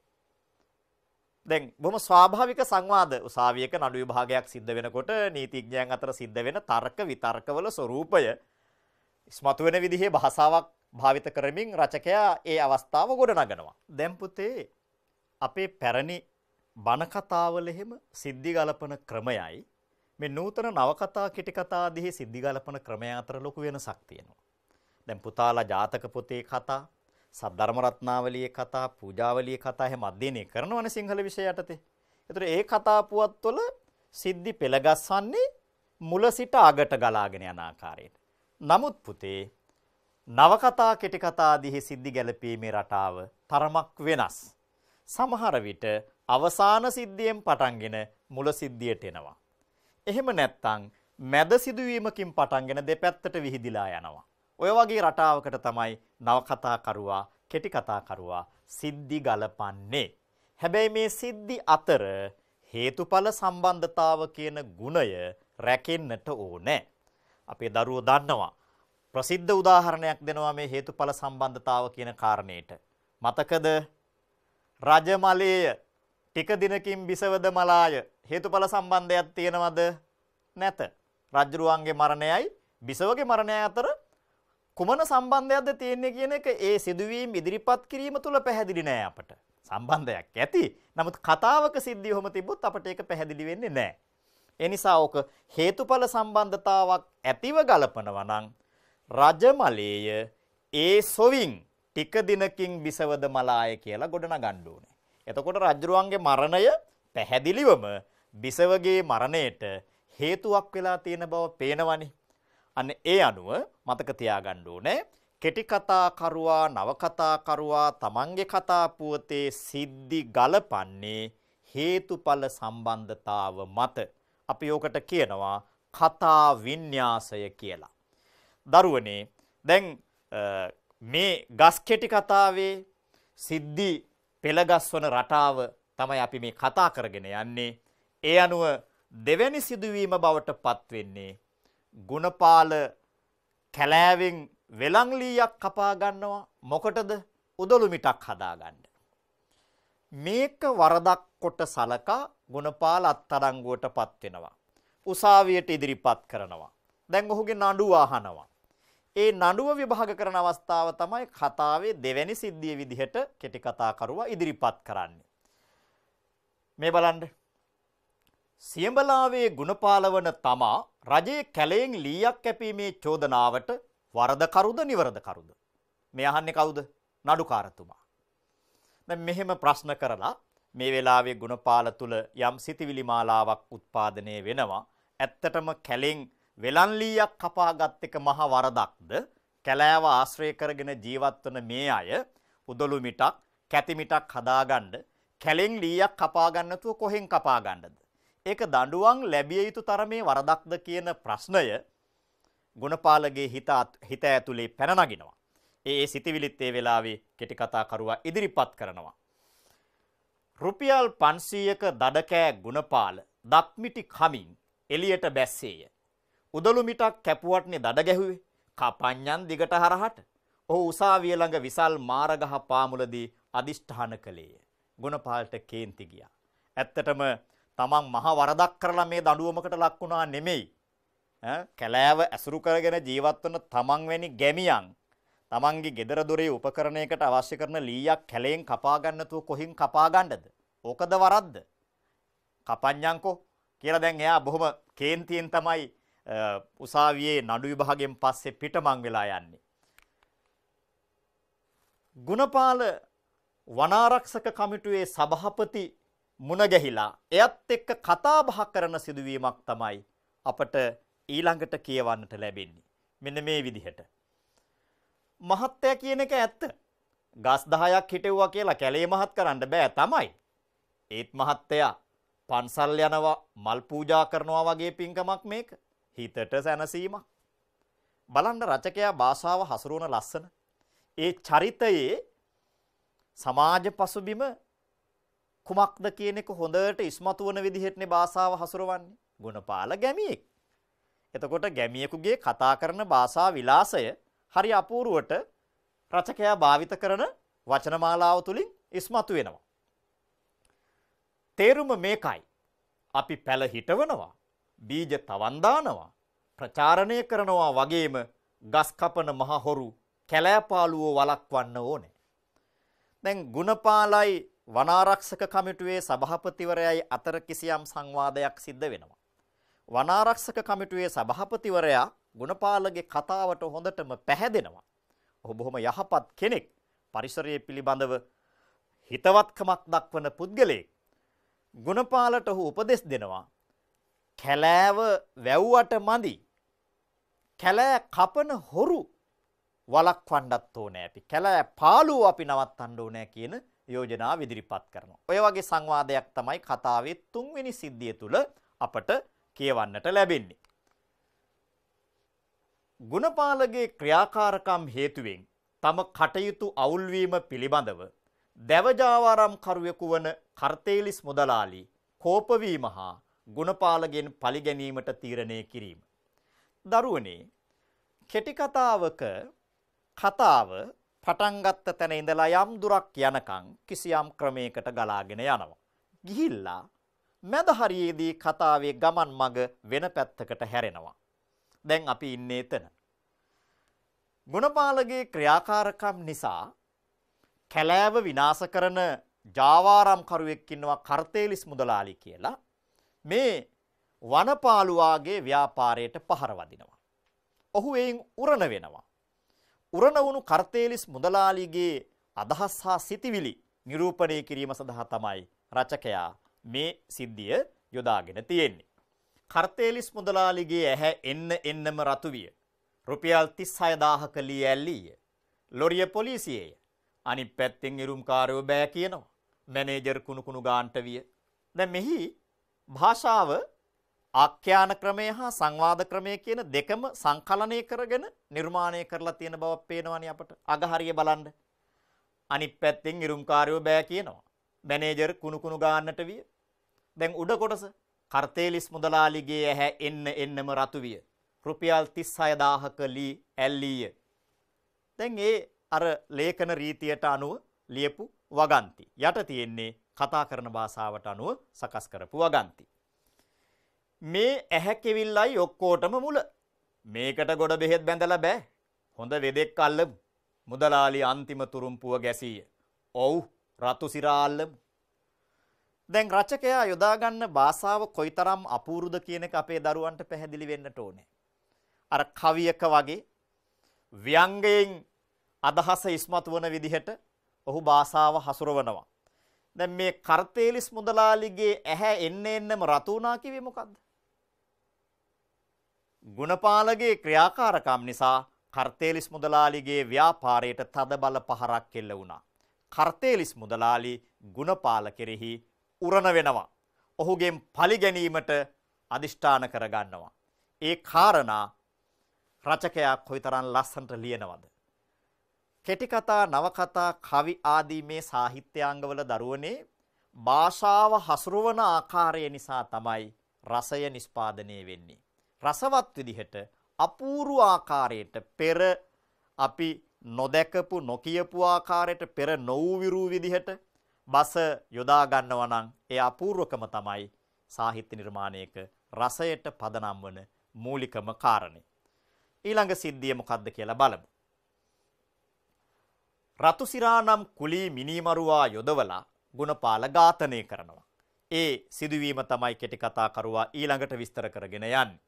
දැන් බොහොම ස්වාභාවික සංවාද උසාවියක නඩු විභාගයක් සිද්ධ වෙනකොට නීතිඥයන් අතර සිද්ධ වෙන තර්ක විතර්කවල ස්වરૂපය ඉස්මතු වෙන විදිහේ භාෂාවක් භාවිත කරමින් රචකයා ඒ අවස්ථාව ගොඩනගනවා. දැන් පුතේ අපේ පැරණි බණ කතාවල එහෙම සිද්ධි ගලපන ක්‍රමයයි මේ නූතන නවකතා කෙටි කතා දිහි සිද්ධි ගලපන ක්‍රමය අතර ලොකු වෙනසක් තියෙනවා. දැන් පුතාලා ජාතක පොතේ කතා, සද්ධර්ම රත්නාවලියේ කතා, පූජාවලියේ කතා එහෙම අධ්‍යයනය කරනවනේ සිංහල විෂය යටතේ. ඒතර ඒ කතා පුවත්වල සිද්ධි පෙළගස්වන්නේ මුල සිට අගට ගලාගෙන යන ආකාරයට. නමුත් පුතේ නවකතා කෙටි කතා දිහි සිද්ධි ගැලපීමේ රටාව තරමක් වෙනස්. සමහර විට අවසාන සිද්ධියෙන් පටන්ගෙන මුල සිද්ධියට එනවා. එහෙම නැත්නම් මැද සිදුවීමකින් පටන්ගෙන දෙපැත්තට විහිදිලා යනවා. ඔය වගේ රටාවකට තමයි නවකතාකරුවා කෙටි කතාකරුවා සිද්ධි ගලපන්නේ. හැබැයි මේ සිද්ධි අතර හේතුඵල සම්බන්ධතාව කියන ගුණය රැකෙන්නට ඕනේ. අපේ දරුවෝ දන්නවා. ප්‍රසිද්ධ උදාහරණයක් දෙනවා මේ හේතුඵල සම්බන්ධතාව කියන කාරණේට. මතකද? රජමලයේ ටික දිනකින් බිසවද මලාය හේතුඵල සම්බන්ධයක් තියෙනවද නැත. රජ්ජුරුවන්ගේ මරණයයි බිසවගේ මරණය අතර කුමන සම්බන්ධයක්ද තියෙන්නේ කියන එක ඒ සිදුවීම් ඉදිරිපත් කිරීම තුළ පැහැදිලි නෑ අපට. සම්බන්ධයක් ඇති. නමුත් කතාවක සිද්ධිය ඔහොම තිබ්බොත් අපට ඒක පැහැදිලි වෙන්නේ නෑ. ඒ නිසා ඕක හේතුඵල සම්බන්ධතාවක් ඇතිව ගලපනවා නම් රජමලේය ඒ සොවින් ටික දිනකින් විසවද මලාය කියලා ගොඩනගන්න ඕනේ. එතකොට රජුරුවන්ගේ මරණය පැහැදිලිවම බිසවගේ මරණයට හේතුවක් වෙලා තියෙන බව පේනවනේ. අන්න ඒ අනුව මතක තියාගන්න ඕනේ කෙටි කතාකරුවා නවකතාකරුවා තමන්ගේ කතා පුවතේ සිද්ධි ගලපන්නේ හේතුඵල සම්බන්ධතාව මත. අපි ඕකට කියනවා කතා වින්‍යාසය කියලා. දරුවනේ දැන් මේ ගස් කෙටි කතාවේ සිද්ධි පෙළගස්වන රටාව තමයි අපි මේ කතා කරගෙන යන්නේ. ඒ අනුව දෙවැනි සිදුවීම බවට පත්වෙන්නේ. ගුණපාල කැලෑවෙන් වෙළංලීයක් කපා ගන්නවා මොකටද උදළු මිටක් හදාගන්න. මේක වරදක් කොට සලකා ගුණපාල අත්තරංගුවට පත්වෙනවා. උසාවියට ඉදිරිපත් කරනවා. දැන් ඔහුගේ නඩු අහනවා. ඒ නඩුව විභාග කරන අවස්ථාව තමයි කතාවේ දෙවැනි සිද්ධිය විදිහට කෙටි කතාකරුවා ඉදිරිපත් කරන්නේ. මේ බලන්න. සියඹලාවේ ගුණපාලවන තමා රජයේ කැලයෙන් ලීයක් කැපීමේ චෝදනාවට වරදකරුද නිවරදකරුද? මේ අහන්නේ කවුද? නඩුකාරතුමා. දැන් මෙහෙම ප්‍රශ්න කරලා මේ වෙලාවේ ගුණපාල තුල යම් සිතිවිලි මාලාවක් උත්පාදනය වෙනවා. ඇත්තටම කැලෙන් වෙලන්ලීයක් කපාගත් එක මහ වරදක්ද කැලෑව ආශ්‍රය කරගෙන ජීවත් වන මේ අය උදළු මිටක් කැති මිටක් හදාගන්න කැලෙන් ලීයක් කපා ගන්නතුව කොහෙන් කපා ගන්නද ඒක දඬුවම් ලැබිය යුතු තරමේ වරදක්ද කියන ප්‍රශ්නය ගුණපාලගේ හිත හිත ඇතුලේ පැන නගිනවා ඒ ඒ සිතවිලිත් ඒ වෙලාවේ කෙටි කතාකරුවා ඉදිරිපත් කරනවා රුපියල් 500ක දඩකෑ ගුණපාල දත්මිටි කමින් එළියට බැස්සේය උදළු මිටක් කැපුවටනේ දඩ ගැහුවේ. කපඤ්ඤන් දිගට හරහට. ඔහු උසාවිය ළඟ විසල් මාරගහ පාමුලදී අදිෂ්ඨාන කළේය. ගුණපාලට කේන්ති ගියා. ඇත්තටම තමන් මහ වරදක් කරලා මේ දඬුවමකට ලක් වුණා නෙමෙයි. කැලෑව ඇසුරු කරගෙන ජීවත් වන තමන් වැනි ගැමියන් තමන්ගේ ගෙදර දොරේ උපකරණයකට අවශ්‍ය කරන ලීයක් කැලයෙන් කපා ගන්නතුව කොහින් කපා ගන්නද? ඕකද වරද්ද? කපඤ්ඤංකෝ කියලා දැන් එයා බොහොම කේන්තියෙන් තමයි උසාවියේ නඩු විභාගයෙන් පස්සේ පිටමං වෙලා යන්නේ. ගුණපාල වනාරක්ෂක කමිටුවේ සභාපති මුණගැහිලා එයත් එක්ක කතා බහ කරන සිදුවීමක් තමයි අපට ඊළඟට කියවන්නට ලැබෙන්නේ. මෙන්න මේ විදිහට. මහත්තයා කියන එක ඇත්ත. ගස් 10ක් හිටෙව්වා කියලා කැලේ මහත් කරන්න බෑ තමයි. ඒත් මහත්තයා පන්සල් යනවා මල් පූජා කරනවා වගේ පින්කමක් මේක. හිතට සැනසීමක්. බලන්න රචකයා භාෂාව හසුරුවන ලස්සන. ඒ චරිතයේ සමාජ පසුබිම කුමක්ද කියන එක හොඳට ඉස්මතු වන විදිහටනේ භාෂාව හසුරවන්නේ. ගුණපාල ගැමියෙක්. එතකොට ගැමියෙකුගේ කතා කරන භාෂා විලාසය හරි අපූර්වට රචකයා භාවිත කරන වචනමාලාව තුලින් ඉස්මතු වෙනවා. තේරුම මේකයි. අපි පැල හිටවනවා. බීජ තවන් දානවා ප්‍රචාරණය කරනවා වගේම ගස් කපන මහ හොරු කැලෑපාලුව වළක්වන්න ඕනේ. දැන් ගුණපාලයි වනාරක්ෂක කමිටුවේ සභාපතිවරයයි අතර කිසියම් සංවාදයක් සිද්ධ වෙනවා. වනාරක්ෂක කමිටුවේ සභාපතිවරයා ගුණපාලගේ කතාවට හොඳටම පැහැදෙනවා. ඔහු බොහොම යහපත් කෙනෙක්. පරිසරය පිළිබඳව හිතවත්කමක් දක්වන පුද්ගලයෙක්. ගුණපාලට ඔහු උපදෙස් දෙනවා. කැලෑව වැව්වට මදි. කැලෑ කපන හොරු වලක්වන්නත් ඕනේ අපි. කැලෑ පාළුව අපි නවත්තන්න ඕනේ කියන යෝජනාව ඉදිරිපත් කරනවා. ඔය වගේ සංවාදයක් තමයි කතාවේ තුන්වෙනි සිද්ධිය තුළ අපට කියවන්නට ලැබෙන්නේ. ගුණපාලගේ ක්‍රියාකාරකම් හේතුවෙන් තම කටයුතු අවුල්වීම පිළිබඳව දැවජාවාරම් කරුවෙකු වන කර්තේලිස් මුදලාලි කෝපවීම හා ගුණපාලගෙන් පලිගැනීමට තීරණය කිරීම. දරුවනේ කෙටිකතාවක කතාව පටන්ගත්ත තැන ඉඳලා යම් දුරක් යනකං කිසියම් ක්‍රමයකට ගලාගෙන යනවා. ගිහිල්ලා මැදහරියේදී කතාවේ ගමන් මඟ වෙන පැත්තකට හැරෙනවා. දැන් අපි ඉන්නේ එතන. ගුණපාලගේ ක්‍රියාකාරකම් නිසා කැලෑව විනාශ කරන ජාවාරම්කරුවෙක් ඉන්නවා කර්තේලිස් මුදලාලි කියලා මේ වනපාලුවාගේ ව්‍යාපාරයට පහර වදිනවා. ඔහු එයින් උරණ වෙනවා. උරණ වුණු කර්තේලිස් මුදලාලිගේ අදහස් හා සිතිවිලි නිරූපණය කිරීම සඳහා තමයි රචකයා මේ සිද්ධිය යොදාගෙන තියෙන්නේ. කර්තේලිස් මුදලාලිගේ ඇහැ එන්න එන්නම රතු විය. රුපියල් 36000ක ලී ඇල්ලීය. ලොරිය පොලිසියේය. අනිත් පැත්තෙන් ඉරුම්කාරයෝ බෑ කියනවා. මැනේජර් කුණු කුණු ගාන්ට විය. දැන් මෙහි භාෂාව ආඛ්‍යාන ක්‍රමය හා සංවාද ක්‍රමය කියන දෙකම සංකලනය කරගෙන නිර්මාණය කරලා තියෙන බව පේනවනේ අපට. අගහරිය බලන්න. අනිත් පැත්තෙන් ඉරුම්කාරයෝ බෑ කියනවා. මැනේජර් කුණු කුණු ගන්නට විය. දැන් උඩ කොටස කර්තේලිස් මුදලාලිගේ ඇහැ එන්න එන්නම රතු විය. රුපියල් 36000ක ලී ඇල්ලීය. දැන් ඒ අර ලේඛන රීතියට අනුව ලියපු වගන්ති. යට තියෙන්නේ කතා කරන භාෂාවට අනුව සකස් කරපු වගන්ති. මේ ඇහැ කෙවිල්ලයි ඔක්කොටම මුල. මේකට ගොඩ බෙහෙත් බැඳලා බෑ. හොඳ වෙදෙක් අල්ලමු. මුදලාලි අන්තිම තුරුම්පුව ගැසීය. ඔව් රතු සිරා අල්ලමු. දැන් රචකයා යොදා ගන්න භාෂාව කොයිතරම් අපූර්වද කියන එක අපේ දරුවන්ට පැහැදිලි වෙන්නට ඕනේ. අර කවියක වගේ ව්‍යංගයෙන් අදහස ඉස්මතු වන විදිහට ඔහු භාෂාව හසුරවනවා. දැන් මේ කර්තේලිස් මුදලාලිගේ ඇහැ එන්න එන්නම රතු වුණා කිව්වේ මොකද්ද? ගුණපාලගේ ක්‍රියාකාරකම් නිසා කර්තේලිස් මුදලාලිගේ ව්‍යාපාරයට තද බල පහරක් කෙල්ල වුණා. කර්තේලිස් මුදලාලි ගුණපාල කෙරෙහි උරණ වෙනවා. ඔහුගෙන් පලි ගැනීමට අදිෂ්ඨාන කරගන්නවා. ඒ කාරණා රචකයා කොයිතරම් ලස්සනට ලියනවද? කෙටි කතා, නවකතා, කවි ආදී මේ සාහිත්‍යාංගවල දරුවනේ භාෂාව හසුරවන ආකාරය නිසා තමයි රසය නිස්පාදනය වෙන්නේ. රසවත් විදිහට අපූර්ව ආකාරයට පෙර අපි නොදැකපු නොකියපු ආකාරයට පෙර නොවූ විදිහට බස යොදා ගන්නවා නම් ඒ අපූර්වකම තමයි සාහිත්‍ය නිර්මාණයක රසයට පදනම් වන මූලිකම කාරණේ. ඊළඟ සිද්ධිය මොකක්ද කියලා බලමු. රතුසිරා නම් කුලී මිනීමරුවා යොදවලා ගුණපාල ඝාතනය කරනවා. ඒ සිදුවීම තමයි කෙටි කතාකරුවා ඊළඟට විස්තර කරගෙන යන්නේ.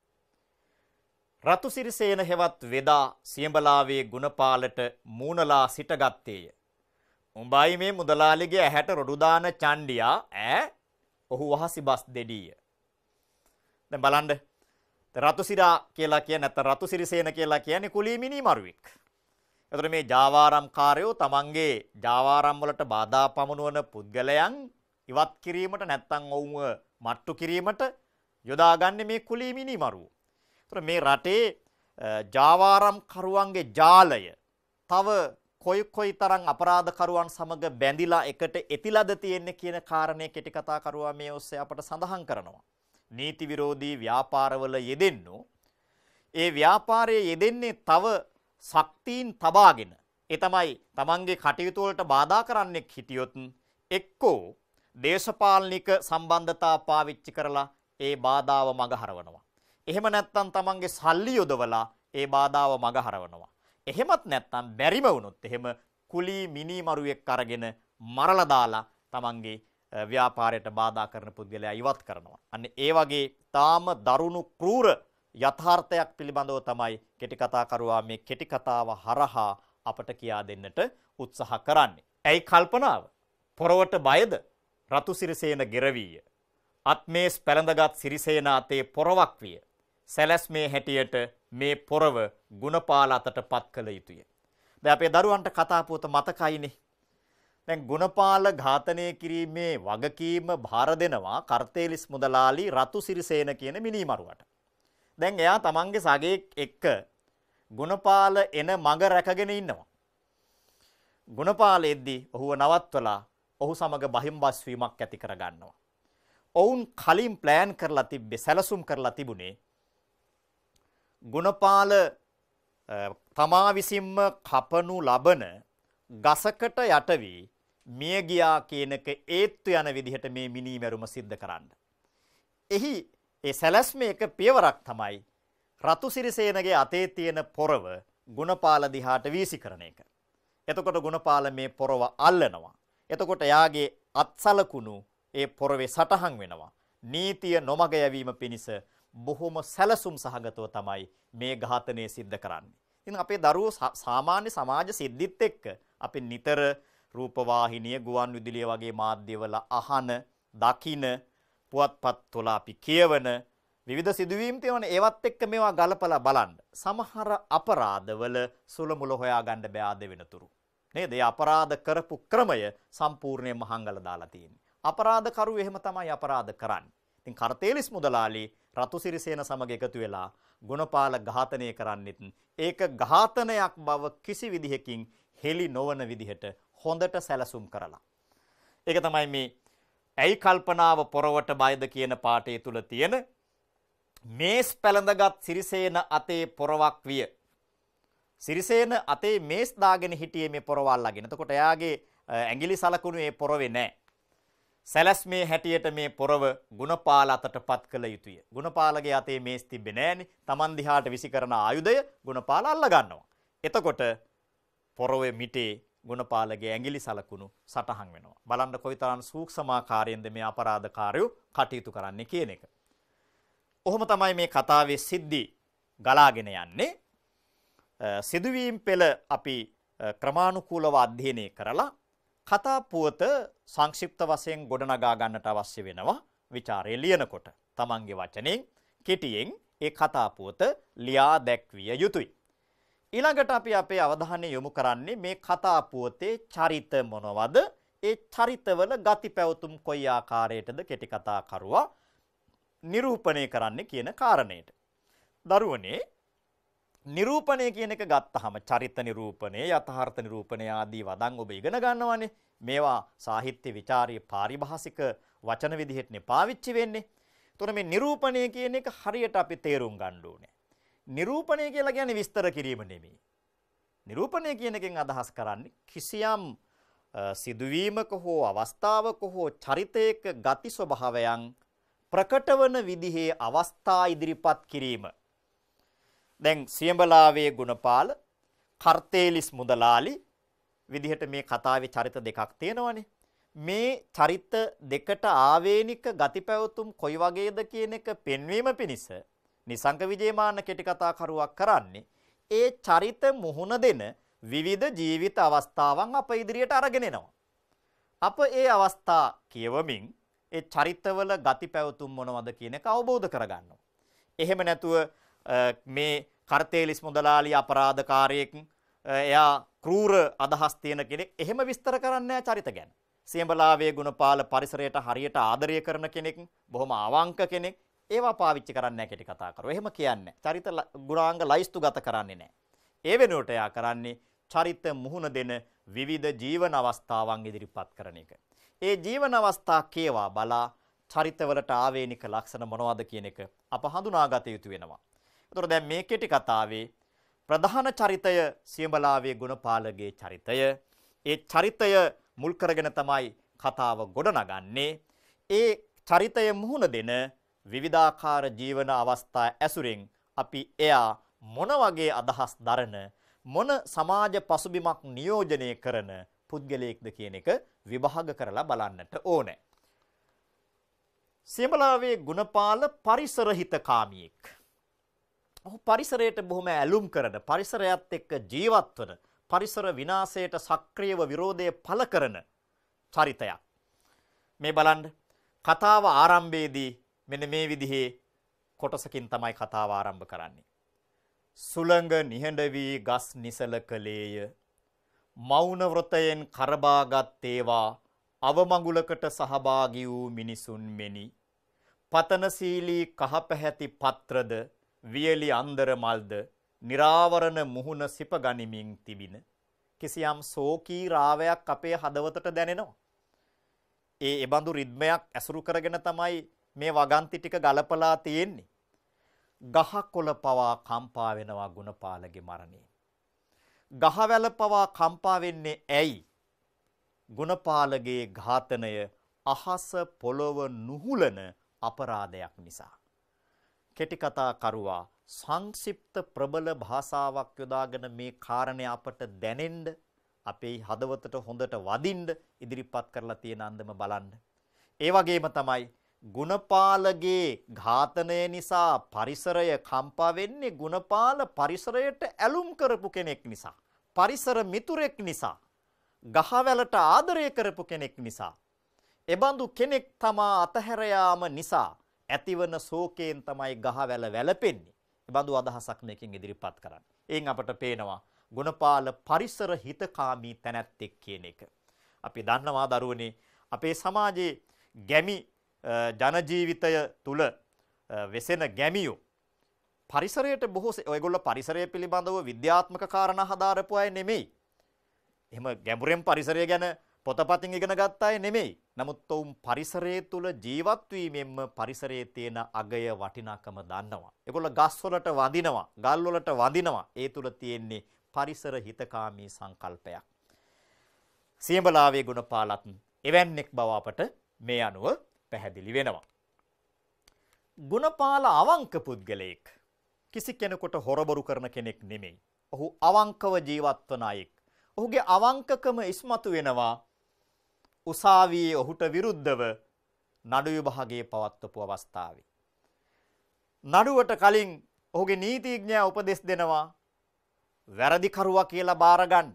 රතුසිරිසේන හෙවත් වෙදා සියඹලාවේ ගුණපාලට මූණලා සිටගත්තේය. උඹයි මේ මුදලාලිගේ ඇහැට රොඩුදාන චණ්ඩියා ඈ ඔහු වහසි බස් දෙඩීය. දැන් බලන්න රතුසිරා කියලා කියන්නේ නැත්නම් රතුසිරිසේන කියලා කියන්නේ කුලී මිනිමරුවෙක්. එතකොට මේ ජාවාරම්කාරයෝ තමන්ගේ ජාවාරම් වලට බාධා පමුණුවන පුද්ගලයන් ඉවත් කිරීමට නැත්නම් ඔවුන්ව මට්ටු කිරීමට යොදාගන්නේ මේ කුලී මිනිමරු. ඒතර මේ රටේ ජාවාරම් කරුවන්ගේ ජාලය තව කොයි කොයි තරම් අපරාධකරුවන් සමග බැඳිලා එකට එතිලාද තියෙන්නේ කියන කාරණේ කෙටි කතා කරුවා මේ ඔස්සේ අපට සඳහන් කරනවා. නීති විරෝධී ව්‍යාපාරවල යෙදෙන්නෝ ඒ ව්‍යාපාරයේ යෙදෙන්නේ තව ශක්තියින් තබාගෙන ඒ තමයි තමන්ගේ කටයුතු වලට බාධා කරන්නෙක් හිටියොත් එක්කෝ දේශපාලනික සම්බන්ධතා පාවිච්චි කරලා ඒ බාධාව මගහරවනවා. එහෙම නැත්නම් තමන්ගේ සල්ලි යොදවලා ඒ බාධාව මගහරවනවා. එහෙමත් නැත්නම් බැරිම වුණොත් එහෙම කුලී මිනිමරුවෙක් අරගෙන මරලා දාලා තමන්ගේ ව්‍යාපාරයට බාධා කරන පුද්ගලයා ඉවත් කරනවා. අන්න ඒ වගේ තාම දරුණු ක්‍රූර යථාර්ථයක් පිළිබඳව තමයි කෙටි කතාකරුවා මේ කෙටි කතාව හරහා අපට කියා දෙන්නට උත්සාහ කරන්නේ. ඇයි කල්පනාව? පොරවට බයද? රතු සිරිසේන ගෙරවිය. අත්මේස් පැලඳගත් සිරිසේන අතේ පොරවක් විය. සැලැස්මේ හැටියට මේ පොරව ගුණපාල අතට පත් කළ යුතුය. දැන් අපේ දරුවන්ට කතාපුවත මතකයිනේ. දැන් ගුණපාල ඝාතනය කිරීමේ වගකීම භාර දෙනවා කර්තේලිස් මුදලාලි රතු සිරිසේන කියන මිනීමරුවට. දැන් එයා තමන්ගේ සගේ එක්ක ගුණපාල එන මඟ රැකගෙන ඉන්නවා. ගුණපාලෙද්දී ඔහුව නවත්වලා ඔහු සමග බහිම්බස් වීමක් ඇති කරගන්නවා. ඔවුන් කලින් ප්ලෑන් කරලා තිබ්බේ සැලසුම් කරලා තිබුණේ ගුණපාල තමා විසින්ම කපනු ලබන ගසකට යටවී මිය ගියා කියනක ඒත්තු යන විදිහට මේ මිනීමැරුම සිද්ධ කරන්න. එහි ඒ සැලැස්ම එක පියවරක් තමයි රතුසිරිසේනගේ අතේ තියෙන පොරව ගුණපාල දිහාට වීසි කරන එක. එතකොට ගුණපාල මේ පොරව අල්ලනවා. එතකොට යාගේ අත්සලකුණු ඒ පොරවේ සටහන් වෙනවා. නීතිය නොමග යැවීම පිණිස බොහොම සැලසුම් සහගතව තමයි මේ ඝාතනය සිද්ධ කරන්නේ. ඉතින් අපේ දරුවෝ සාමාන්‍ය සමාජ සිද්ධිත් එක්ක අපි නිතර රූපවාහිනිය ගුවන් විදුලිය වගේ මාධ්‍යවල අහන දකින පුවත්පත් තුළ අපි කියවන විවිධ සිදුවීම් තියෙනවනේ ඒවත් එක්ක මේවා ගලපලා බලන්න. සමහර අපරාධවල සුළුමුළු හොයාගන්න බෑ ආද වෙනතුරු. නේද? ඒ අපරාධ කරපු ක්‍රමය සම්පූර්ණයෙන්ම හංගලා දාලා තියෙන්නේ. අපරාධකරු එහෙම තමයි අපරාධ කරන්නේ. ඉතින් කර්තේලිස් මුදලාලි රතුසිරිසේන සමග එකතු වෙලා ගුණපාල ඝාතනය කරන්නෙත් ඒක ඝාතනයක් බව කිසි විදිහකින් හෙළි නොවන විදිහට හොඳට සැලසුම් කරලා. ඒක තමයි මේ ඇයි කල්පනාව පොරවට බයද කියන පාඨය තුල තියෙන මේස් පැලඳගත් සිරිසේන අතේ පොරවක් විය. සිරිසේන අතේ මේස් දාගෙන හිටියේ මේ පොරව අල්ලගෙන. එතකොට එයාගේ ඇඟිලි සලකුණු මේ පොරවේ නැහැ. සැලැස්මේ හැටියට මේ පොරව ගුණපාල අතටපත් කළ යුතුය. ගුණපාලගේ අතේ මේස් තිබ්බේ නැහනේ. Taman දිහාට විසිකරන ආයුධය ගුණපාල අල්ල ගන්නවා. එතකොට පොරවේ මිටේ ගුණපාලගේ ඇඟිලි සලකුණු සටහන් වෙනවා. බලන්න කොයිතරම් සූක්ෂමාකාරයෙන්ද මේ අපරාධකාරයෝ කටයුතු කරන්නේ කියන එක. ඔහොම තමයි මේ කතාවේ සිද්ධි ගලාගෙන යන්නේ. සිදුවීම් පෙළ අපි ක්‍රමානුකූලව අධ්‍යයනය කරලා කතා පුවත සංක්ෂිප්ත වශයෙන් ගොඩනගා ගන්නට අවශ්‍ය වෙනවා ਵਿਚාරය ලියනකොට. Tamange වචනෙන් කෙටියෙන් ඒ කතා පුවත ලියා දැක්විය යුතුයි. ඊළඟට අපි අපේ අවධානය යොමු කරන්නේ මේ කතා පුවතේ චරිත මොනවද? ඒ චරිතවල ගති පැවතුම් කොයි ආකාරයටද කෙටි කතා කරුවා නිරූපණය කරන්නේ කියන කාරණේට. දරුවනේ නිරූපණය කියන එක ගත්තහම චරිත නිරූපණය යථාර්ථ නිරූපණය ආදී වදන් ඔබ ඉගෙන ගන්නවානේ මේවා සාහිත්‍ය විචාරයේ පාරිභාෂික වචන විදිහටනේ පාවිච්චි වෙන්නේ එතකොට මේ නිරූපණය කියන එක හරියට අපි තේරුම් ගන්න ඕනේ නිරූපණය කියලා කියන්නේ විස්තර කිරීම නෙමෙයි. නිරූපණය කියන එකෙන් අදහස් කරන්නේ කිසියම් සිදුවීමක හෝ අවස්ථාවක හෝ චරිතයක ගති ස්වභාවයන් ප්‍රකටවන විදිහේ අවස්ථා ඉදිරිපත් කිරීම. දැන් සියඹලාවේ ගුණපාල, කර්තේලිස් මුදලාලි විදිහට මේ කතාවේ චරිත දෙකක් තියෙනවනේ. මේ චරිත දෙකට ආවේනික ගති පැවතුම් කොයි වගේද කියන එක පෙන්වීම පිණිස නිසංක විජේමාන කෙටි කතාකරුවක් කරන්නේ ඒ චරිත මුහුණ දෙන විවිධ ජීවිත අවස්ථාවන් අප ඉදිරියට අරගෙන එනවා. අප ඒ අවස්ථා කියවමින් ඒ චරිතවල ගති පැවතුම් මොනවද කියන එක අවබෝධ කරගන්නවා. එහෙම නැතුව මේ කර්තේලිස් මුදලාලි අපරාධකාරයෙක් එයා ක්‍රූර අදහස් තියෙන කෙනෙක් එහෙම විස්තර කරන්නේ නැහැ චරිත ගැන. සියඹලාවේ ගුණපාල පරිසරයට හරියට ආදරය කරන කෙනෙක්, බොහොම අවංක කෙනෙක්, ඒවා පාවිච්චි කරන්නේ නැහැ කෙටි කතා කරුවෝ. එහෙම කියන්නේ. චරිත ගුණාංග ලයිස්තුගත කරන්නේ නැහැ. ඒ වෙනුවට එයා කරන්නේ චරිත මුහුණ දෙන විවිධ ජීවන අවස්ථාවන් ඉදිරිපත් කරන එක. ඒ ජීවන අවස්ථා කේවා බලා චරිතවලට ආවේනික ලක්ෂණ මොනවද කියන එක අප හඳුනාගත යුතු වෙනවා. එතකොට දැන් මේ කෙටි කතාවේ ප්‍රධාන චරිතය සියඹලාවේ ගුණපාලගේ චරිතය. ඒ චරිතය මුල් කරගෙන තමයි කතාව ගොඩනගන්නේ. ඒ චරිතය මුහුණ දෙන විවිධාකාර ජීවන අවස්ථා ඇසුරෙන් අපි එයා මොන වගේ අදහස් දරන මොන සමාජ පසුබිමක් නියෝජනය කරන පුද්ගලයෙක්ද කියන එක විභාග කරලා බලන්නට ඕනේ. සියඹලාවේ ගුණපාල පරිසරහිතකාමියෙක්. ඔහු පරිසරයට බොහොම ඇලුම් කරන පරිසරයත් එක්ක ජීවත් වන පරිසර විනාශයට සක්‍රියව විරෝධය පළ කරන චරිතයක්. මේ බලන්න කතාව ආරම්භයේදී මෙන්න මේ විදිහේ කොටසකින් තමයි කතාව ආරම්භ කරන්නේ. සුළඟ නිහඬ වී ගස් නිසල කලේය. මෞන වෘතයෙන් කරබාගත් ඒවා අවමඟුලකට සහභාගී වූ මිනිසුන් මෙනි. පතනශීලී කහපැහැති පත්‍රද වියලි අන්දර මල්ද निराවරණ මුහුණ සිප ගනිමින් තිබින කිසියම් සෝකී රාවයක් අපේ හදවතට දැනෙනවා. ඒ එබඳු රිද්මයක් ඇසුරු කරගෙන තමයි මේ වගන්ති ටික ගලපලා තියෙන්නේ. ගහකොළ පවා කම්පා වෙනවා ගුණපාලගේ මරණේ. ගහවැල පවා කම්පා වෙන්නේ ඇයි? ගුණපාලගේ ඝාතනය අහස පොළොව නුහුලන අපරාධයක් නිසා. කෙටි කතා කරුවා සංක්ෂිප්ත ප්‍රබල භාෂාවක් යොදාගෙන මේ කාරණය අපට දැනෙන්න අපේ හදවතට හොඳට වදින්න ඉදිරිපත් කරලා තියෙන අන්දම බලන්න. ඒ වගේම තමයි ගුණපාලගේ ඝාතනය නිසා පරිසරය කම්පා වෙන්නේ ගුණපාල පරිසරයට ඇලුම් කරපු කෙනෙක් නිසා. පරිසර මිතුරෙක් නිසා. ගහවැලට ආදරය කරපු කෙනෙක් නිසා. එබඳු කෙනෙක් තමා අතහැරයාම නිසා ඇතිවන ශෝකයෙන් තමයි ගහවැල වැළපෙන්නේ. එබඳු අදහසක් මේකෙන් ඉදිරිපත් කරන්න. එයින් අපට පේනවා ගුණපාල පරිසර හිතකාමී තැනැත්තෙක් කියන එක. අපි දන්නවා දරුවනේ අපේ සමාජයේ ගැමි ජන ජීවිතය තුල වෙසෙන ගැමියෝ පරිසරයට බොහෝ ඔයගොල්ලෝ පරිසරය පිළිබඳව විද්‍යාත්මක කාරණා හදාරපු අය නෙමෙයි. එහෙම ගැඹුරෙන් පරිසරය ගැන පොතපතින් ඉගෙන ගත්ත අය නෙමෙයි. නමුත් ඔවුන් පරිසරය තුල ජීවත් වීමෙන්ම පරිසරයේ තියෙන අගය වටිනාකම දන්නවා. ඒගොල්ලෝ ගස් වලට වඳිනවා, ගල් වලට වඳිනවා. ඒ තුල තියෙන්නේ පරිසර හිතකාමී සංකල්පයක්. සියඹලාවේ ගුණපාලත් එවැන්නෙක් බව අපට මේ අනුව පැහැදිලි වෙනවා. ගුණපාල අවංක පුද්ගලයෙක් කිසි කෙනෙකුට හොරබොරු කරන කෙනෙක් නෙමෙයි. ඔහු අවංකව ජීවත් වන අයෙක්. ඔහුගේ අවංකකම ඉස්මතු වෙනවා උසාවියේ ඔහුට විරුද්ධව නඩු විභාගයේ පවත්වපු අවස්ථාවේ. නඩුවට කලින් ඔහුගේ නීතිඥයා උපදෙස් දෙනවා වැරදිකරුවා කියලා බාරගන්න.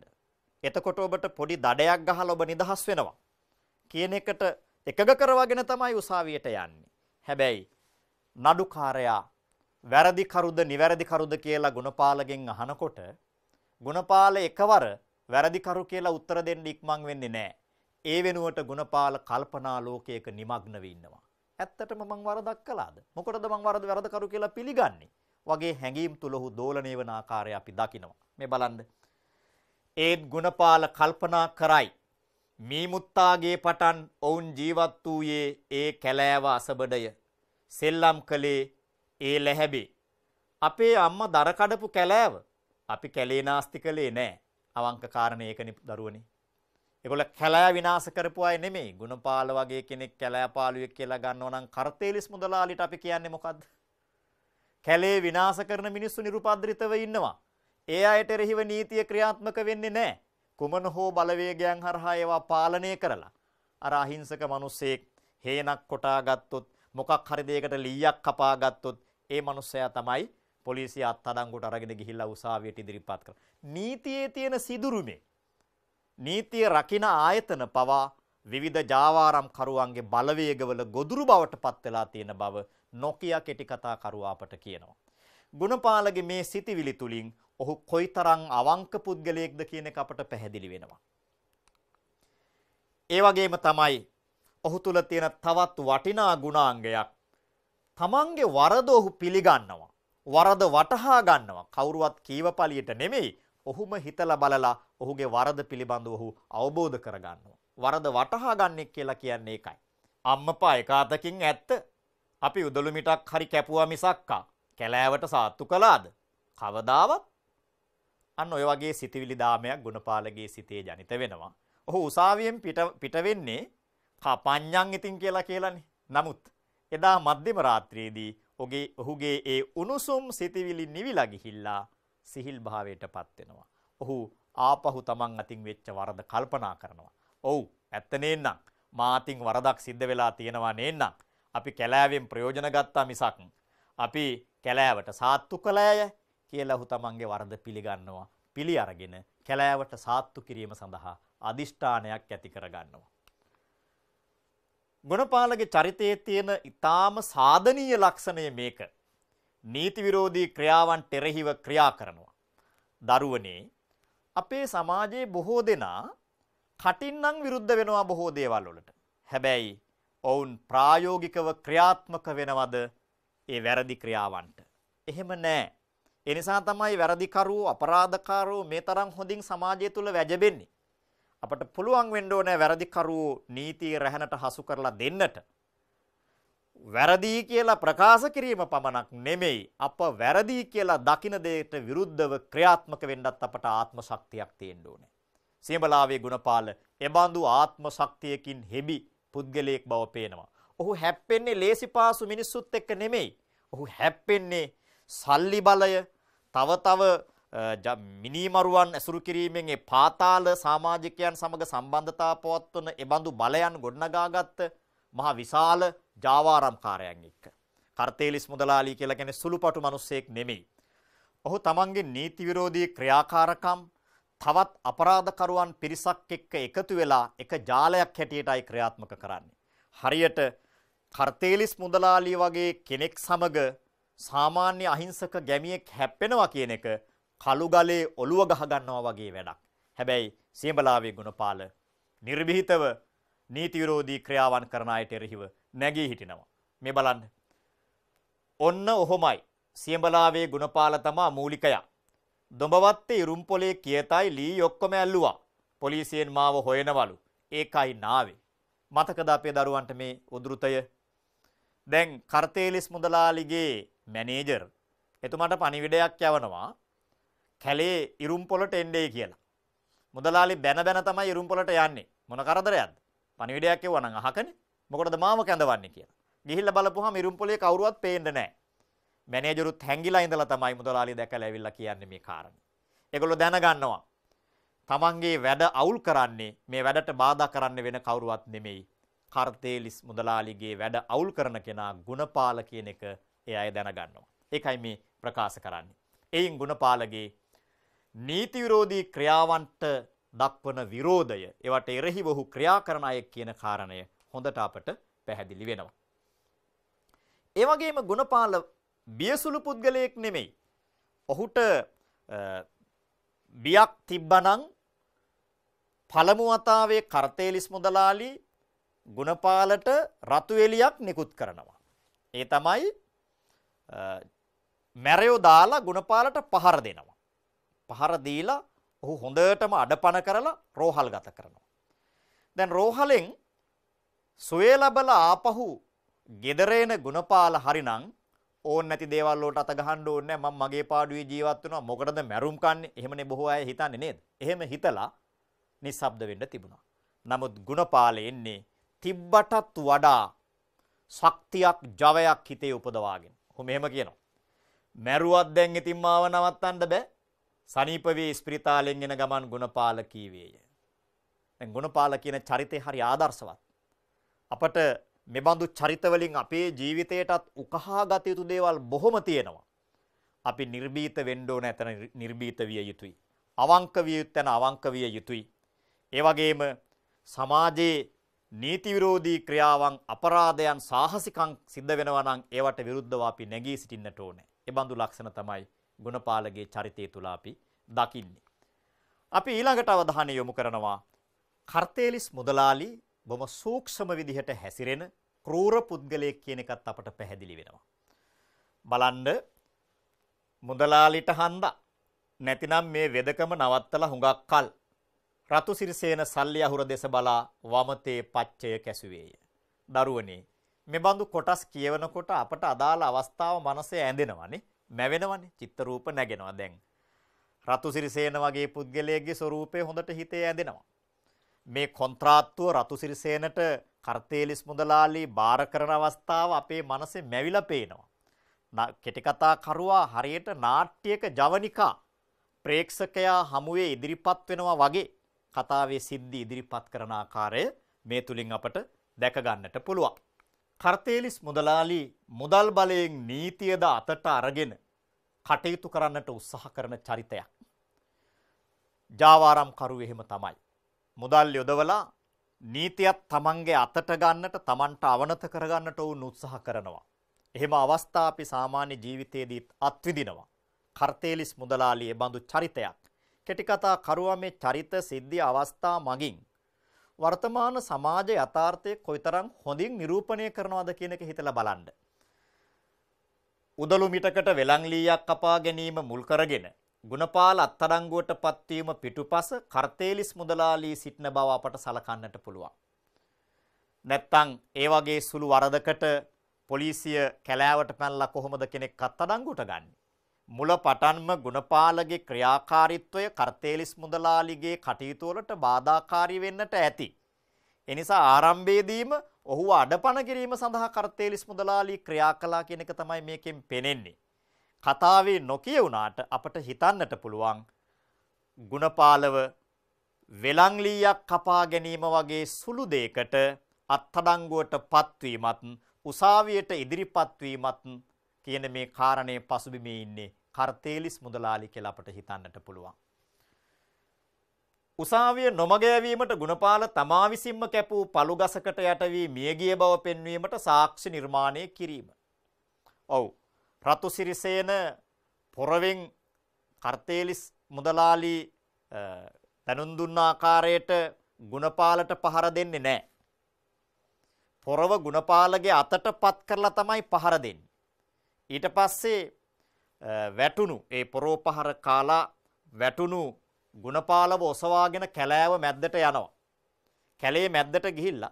එතකොට ඔබට පොඩි දඩයක් ගහලා ඔබ නිදහස් වෙනවා. කියන එකට එකග කරවගෙන තමයි උසාවියට යන්නේ. හැබැයි නඩුකාරයා වැරදි කරුද නිවැරදි කරුද කියලා ගුණපාලගෙන් අහනකොට ගුණපාල එකවර වැරදි කරු කියලා උත්තර දෙන්න ඉක්මන් වෙන්නේ නැහැ. ඒ වෙනුවට ගුණපාල කල්පනා ලෝකයක নিমগ্ন ඉන්නවා. ඇත්තටම මං වරදක් කළාද? මොකටද මං වරද වැරද කරු කියලා පිළිගන්නේ? වගේ හැඟීම් තුල ඔහු දෝලණය වන ආකාරය අපි දකිනවා. මේ බලන්න. ඒත් ගුණපාල කල්පනා කරයි මීමුත්තාගේ පටන් ඔවුන් ජීවත් වූයේ ඒ කැලෑව අසබඩය. සෙල්ලම් කළේ ඒ ලැහැබේ. අපේ අම්ම දරකඩපු කැලෑව අපි කැලේ නාස්ති කළේ නෑ අවංක කාරණය ඒකනි දරුවනි. ඒගොල්ල කැලෑ විනාශ කරපු අය නෙමෙයි. ගුණපාල වගේ කෙනෙක් කැලෑපාලුවෙක් කියලා ගන්නව නම් කරතේලිස් මුදලාලිට අපි කියන්නේ මොකද්ද? කැලේ විනාශ කරන මිනිස්සු නිර්ූපාද්‍රිතව ඉන්නවා. ඒ අයට එරෙහිව නීතිය ක්‍රියාත්මක වෙන්නේ නැහැ. කුමන හෝ බලවේගයන් හරහා ඒවා පාලනය කරලා අර අහිංසක මිනිස්සෙක් හේනක් කොටා ගත්තොත් මොකක් හරි දෙයකට ලීයක් කපා ගත්තොත් ඒ මිනිස්සයා තමයි පොලිසිය අත්අඩංගුවට අරගෙන ගිහිල්ලා උසාවියට ඉදිරිපත් කරලා. නීතියේ තියෙන සිදුරුමේ නීතිය රකින ආයතන පවා විවිධ ජාවාරම් කරුවන්ගේ බලවේගවල ගොදුරු බවට පත් වෙලා තියෙන බව නොකිය කෙටි කතා කරුවා අපට කියනවා. ගුණපාලගේ මේ සිතිවිලි තුලින් ඔහු කොයිතරම් අවංක පුද්ගලයෙක්ද කියන එක අපට පැහැදිලි වෙනවා. ඒ වගේම තමයි ඔහු තුල තියෙන තවත් වටිනා ගුණාංගයක් තමන්ගේ වරද ඔහු පිළිගන්නවා. වරද වටහා ගන්නවා. කවුරුවත් කීවපලියට නෙමෙයි. ඔහුම හිතලා බලලා ඔහුගේ වරද පිළිබඳව ඔහු අවබෝධ කරගන්නවා. වරද වටහා ගන්නෙක් කියලා කියන්නේ ඒකයි. අම්මපා එකාතකින් ඇත්ත. අපි උදළු මිටක් හරි කැපුවා මිසක්කා. කැලෑවට සාත්තු කළාද? කවදාවත්? අන්න ඔය වගේ සිතවිලි දාමයක් ගුණපාලගේ සිතේ ජනිත වෙනවා. ඔහු උසාවියෙන් පිට පිට වෙන්නේ කපඤ්ඤං ඉතින් කියලා කියලානේ. නමුත් එදා මැදම රාත්‍රියේදී ඔහුගේ ඔහුගේ ඒ උණුසුම් සිතවිලි නිවිලා ගිහිල්ලා සිහිල් භාවයටපත් වෙනවා. ඔහු ආපහු තමන් අතින් වෙච්ච වරද කල්පනා කරනවා. ඔව් ඇත්ත නේනම් මාතින් වරදක් සිද්ධ වෙලා තියෙනවා නේනම් අපි කැලෑවෙන් ප්‍රයෝජන ගත්තා මිසක් අපි කැලෑවට සාත්තු කළෑය කියලා ඔහු තමන්ගේ වරද පිළිගන්නවා. පිළි අරගෙන කැලෑවට සාත්තු කිරීම සඳහා අදිෂ්ඨානයක් ඇති කරගන්නවා. ගුණපාලගේ චරිතයේ තියෙන ඊටාම සාධනීය ලක්ෂණය මේක. නීති විරෝධී ක්‍රියාවන් පෙරහිව ක්‍රියා කරනවා. දරුවනේ අපේ සමාජයේ බොහෝ දෙනා කටින්නම් විරුද්ධ වෙනවා බොහෝ දේවල් වලට. හැබැයි ඔවුන් ප්‍රායෝගිකව ක්‍රියාත්මක වෙනවද ඒ වැරදි ක්‍රියාවන්ට. එහෙම නැහැ. ඒ නිසා තමයි වැරදිකරුවෝ අපරාධකාරෝ මේ තරම් හොඳින් සමාජය තුල වැජබෙන්නේ. අපට පුළුවන් වෙන්න ඕනේ වැරදිකරුවෝ නීතිය රැහැනට හසු කරලා දෙන්නට. වැරදි කියලා ප්‍රකාශ කිරීම පමණක් නෙමෙයි අප වැරදි කියලා දකින දෙයට විරුද්ධව ක්‍රියාත්මක වෙන්නත් අපට ආත්ම ශක්තියක් තියෙන්න ඕනේ. සියඹලාවේ ගුණපාල එබඳු ආත්ම ශක්තියකින් හෙබි පුද්ගලයෙක් බව පේනවා. ඔහු හැප්පෙන්නේ ලේසිපාසු මිනිස්සුත් එක්ක නෙමෙයි. ඔහු හැප්පෙන්නේ සල්ලි බලය තව තව මිනීමරුවන් ඇසුරු කිරීමෙන් ඒ පාතාල සමාජිකයන් සමග සම්බන්ධතා පවත්වන එබඳු බලයන් ගොඩනගාගත් මහා විශාල ජාවාරම්කාරයන් එක්ක. කර්තේලිස් මුදලාලි කියලා කියන්නේ සුළුපටු මිනිසෙක් නෙමෙයි. ඔහු තමන්ගේ නීති විරෝධී ක්‍රියාකාරකම් තවත් අපරාධකරුවන් පිරිසක් එක්ක එකතු වෙලා එක ජාලයක් හැටියටයි ක්‍රියාත්මක කරන්නේ. හරියට කර්තේලිස් මුදලාලි වගේ කෙනෙක් සමග සාමාන්‍ය අහිංසක ගැමියෙක් හැප්පෙනවා කියන එක කළුගලේ ඔළුව ගහගන්නවා වගේ වැඩක්. හැබැයි සියඹලාවේ ගුණපාල නිර්භීතව නීති විරෝධී ක්‍රියාවන් කරන අයට එරෙහිව නැගී හිටිනවා. මේ බලන්න. ඔන්න ඔහොමයි. සියඹලාවේ ගුණපාල තමා මූලිකයා. දොඹවත්තේ ඉරුම්පොලේ කියතයි ලී ඔක්කොම ඇල්ලුවා. පොලිසියෙන් මාව හොයනවලු. ඒකයි නාවේ. මතකද අපේ දරුවන්ට මේ උද්ෘතය දැන් කර්තේලිස් මුදලාලිගේ මැනේජර් එතුමාට පණිවිඩයක් යවනවා කැලේ ඉරුම් පොළට එන්නේ කියලා. මුදලාලි බැන බැන තමයි ඉරුම් පොළට යන්නේ. මොන කරදරයක්ද? පණිවිඩයක් යවුවා නම් අහකනේ. මොකටද මාව කැඳවන්නේ කියලා. ගිහිල්ලා බලපුවාම ඉරුම් පොළේ කවුරුවත් පේන්නේ නැහැ. මැනේජරුත් හැංගිලා ඉඳලා තමයි මුදලාලි දැකලා ඇවිල්ලා කියන්නේ මේ කාරණේ. ඒගොල්ලෝ දැනගන්නවා. තමන්ගේ වැඩ අවුල් කරන්නේ මේ වැඩට බාධා කරන්න වෙන කවුරුවත් නෙමෙයි කර්තේලිස් මුදලාලිගේ වැඩ අවුල් කරන කෙනා ගුණපාල කියන එක ඒ අය දැනගන්නවා. ඒකයි මේ ප්‍රකාශ කරන්නේ. එයින් ගුණපාලගේ නීති විරෝධී ක්‍රියාවන්ට දක්වන විරෝධය, ඒවට එරෙහිව ඔහු ක්‍රියා කරන අය කියන කාරණය හොඳට අපට පැහැදිලි වෙනවා. ඒ වගේම ගුණපාල බියසුළු පුද්ගලයෙක් නෙමෙයි. ඔහුට බියක් තිබ්බනම් පළමු වතාවේ කර්තේලිස් මුදලාලි ගුණපාලට රතු එලියක් නිකුත් කරනවා. ඒ තමයි මැරයෝ දාලා ගුණපාලට පහර දෙනවා. පහර දීලා ඔහු හොඳටම අඩපණ කරලා රෝහල් ගත කරනවා. දැන් රෝහලෙන් සුවේ ලබලා ආපහු ගෙදරේන ගුණපාල හරිනම් ඕන් නැති දේවල් වලට අත ගහන්න ඕනේ නැහැ මම මගේ පාඩුවේ ජීවත් වෙනවා මොකටද මැරුම් කන්නේ එහෙමනේ බොහෝ අය හිතන්නේ නේද එහෙම හිතලා නිස්සබ්ද වෙන්න තිබුණා නමුත් ගුණපාලේ එන්නේ තිබ්බටත් වඩා ශක්තියක් ජවයක් හිතේ උපදවාගෙන. ඔහු මෙහෙම කියනවා. මැරුවත් දැන් ඉතින් මාව නවත්තන්න බෑ. සනීප වී ස්පිරිතාලෙන් එන ගමන් ගුණපාල කීවේය. දැන් ගුණපාල කියන චරිතේ හරි ආදර්ශවත්. අපට මෙබඳු චරිතවලින් අපේ ජීවිතයටත් උකහා ගත යුතු දේවල් බොහොම තියෙනවා. අපි නිර්භීත වෙන්න ඕන ඇතන නිර්භීත විය යුතුයි. අවංක විය යුත්තන අවංක විය යුතුයි. ඒ වගේම සමාජයේ නීති විරෝධී ක්‍රියාවන් අපරාධයන් සාහසිකම් සිද්ධ වෙනවා නම් ඒවට විරුද්ධව අපි නැගී සිටින්නට ඕනේ. ඒ බඳු ලක්ෂණ තමයි ගුණපාලගේ චරිතය තුල අපි දකින්නේ. අපි ඊළඟට අවධානය යොමු කරනවා කර්තේලිස් මුදලාලි බොම සූක්ෂම විදිහට හැසිරෙන ක්‍රූර පුද්ගලයෙක් කියන එකත් අපට පැහැදිලි වෙනවා. බලන්න මුදලාලිට හන්දා නැතිනම් මේ වෙදකම නවත්තලා හුඟක් කල් රතු සිරිසේන සල්ලි අහුර දෙස බලා වමතේ පච්චය කැසුවේය. දරුවනේ මෙබඳු කොටස් කියවනකොට අපට අදාළ අවස්ථාව මනසේ ඇඳෙනවනේ, මැවෙනවනේ, චිත්ත රූප නැගෙනවා දැන්. රතු සිරිසේන වගේ පුද්ගලයෙක්ගේ ස්වરૂපය හොඳට හිතේ ඇඳෙනවා. මේ කොන්ත්‍රාත්තුව රතු සිරිසේනට කර්තේලිස් මුදලාලි බාර කරන අවස්ථාව අපේ මනසේ මැවිලා පේනවා. කෙටි කතා කරුවා හරියට නාට්‍යයක ජවනිකා ප්‍රේක්ෂකයා හමුවේ ඉදිරිපත් වෙනවා වගේ කතාවේ සිද්ධි ඉදිරිපත් කරන ආකාරය මේ තුලින් අපට දැක ගන්නට පුළුවන්. කර්තේලිස් මුදලාලි මුදල් බලයෙන් නීතියද අතට අරගෙන කටයුතු කරන්නට උත්සාහ කරන චරිතයක්. ජාවාරම් කරු එහෙම තමයි. මුදල් යොදවලා නීතියත් තමන්ගේ අතට ගන්නට තමන්ට අවනත කරගන්නට ඔවුන් උත්සාහ කරනවා. එහෙම අවස්ථා අපි සාමාන්‍ය ජීවිතයේදීත් අත්විඳිනවා. කර්තේලිස් මුදලාලි ඒ බඳු චරිතයක්. කෙටිකතා කරුවා මේ චරිත සිද්ධි අවස්ථා මගින් වර්තමාන සමාජ යථාර්ථය කොයිතරම් හොඳින් නිරූපණය කරනවද කියන එක හිතලා බලන්න. උදළු මිටකට වෙලංලීයක් කපා ගැනීම මුල් කරගෙන ගුණපාල අත්තරංගුවට පත්වීම පිටුපස කර්තේලිස් මුදලාලී සිටින බව අපට සලකන්නට පුළුවන්. නැත්තං ඒ වගේ සුළු වරදකට පොලිසිය කැලෑවට පැනලා කොහොමද කෙනෙක් අත්අඩංගුවට ගන්නේ? මුල පටන්ම ගුණපාලගේ ක්‍රියාකාරීත්වය කර්තේලිස් මුදලාලිගේ කටයුතු වලට බාධාකාරී වෙන්නට ඇති. එනිසා ආරම්භයේදීම ඔහු අඩපණ කිරීම සඳහා කර්තේලිස් මුදලාලි ක්‍රියා කළා කියන එක තමයි මේකෙන් පෙනෙන්නේ. කතාවේ නොකිය වුණාට අපට හිතන්නට පුළුවන් ගුණපාලව වෙලංලීයක් කපා ගැනීම වගේ සුළු දෙයකට අත්අඩංගුවට පත්වීමත් උසාවියට ඉදිරිපත් වීමත් කියන මේ කාරණේ පසුබිමේ ඉන්නේ කර්තේලිස් මුදලාලි කියලා අපට හිතන්නට පුළුවන්. උසාවිය නොමග යැවීමට ගුණපාල තමා විසින්ම කැපූ පළු ගසකට යට වී මිය ගිය බව පෙන්වීමට සාක්ෂි නිර්මාණය කිරීම. ඔව්. රතුසිරිසේන පොරවෙන් කර්තේලිස් මුදලාලි පැනුම් දුන්න ආකාරයට ගුණපාලට පහර දෙන්නේ නැහැ. පොරව ගුණපාලගේ අතට පත් කරලා තමයි පහර දෙන්නේ. ඊට පස්සේ වැටුණු ඒ පොරෝපහර කාලා වැටුණු ගුණපාලව ඔසවාගෙන කැලෑව මැද්දට යනවා. කැලේ මැද්දට ගිහිල්ලා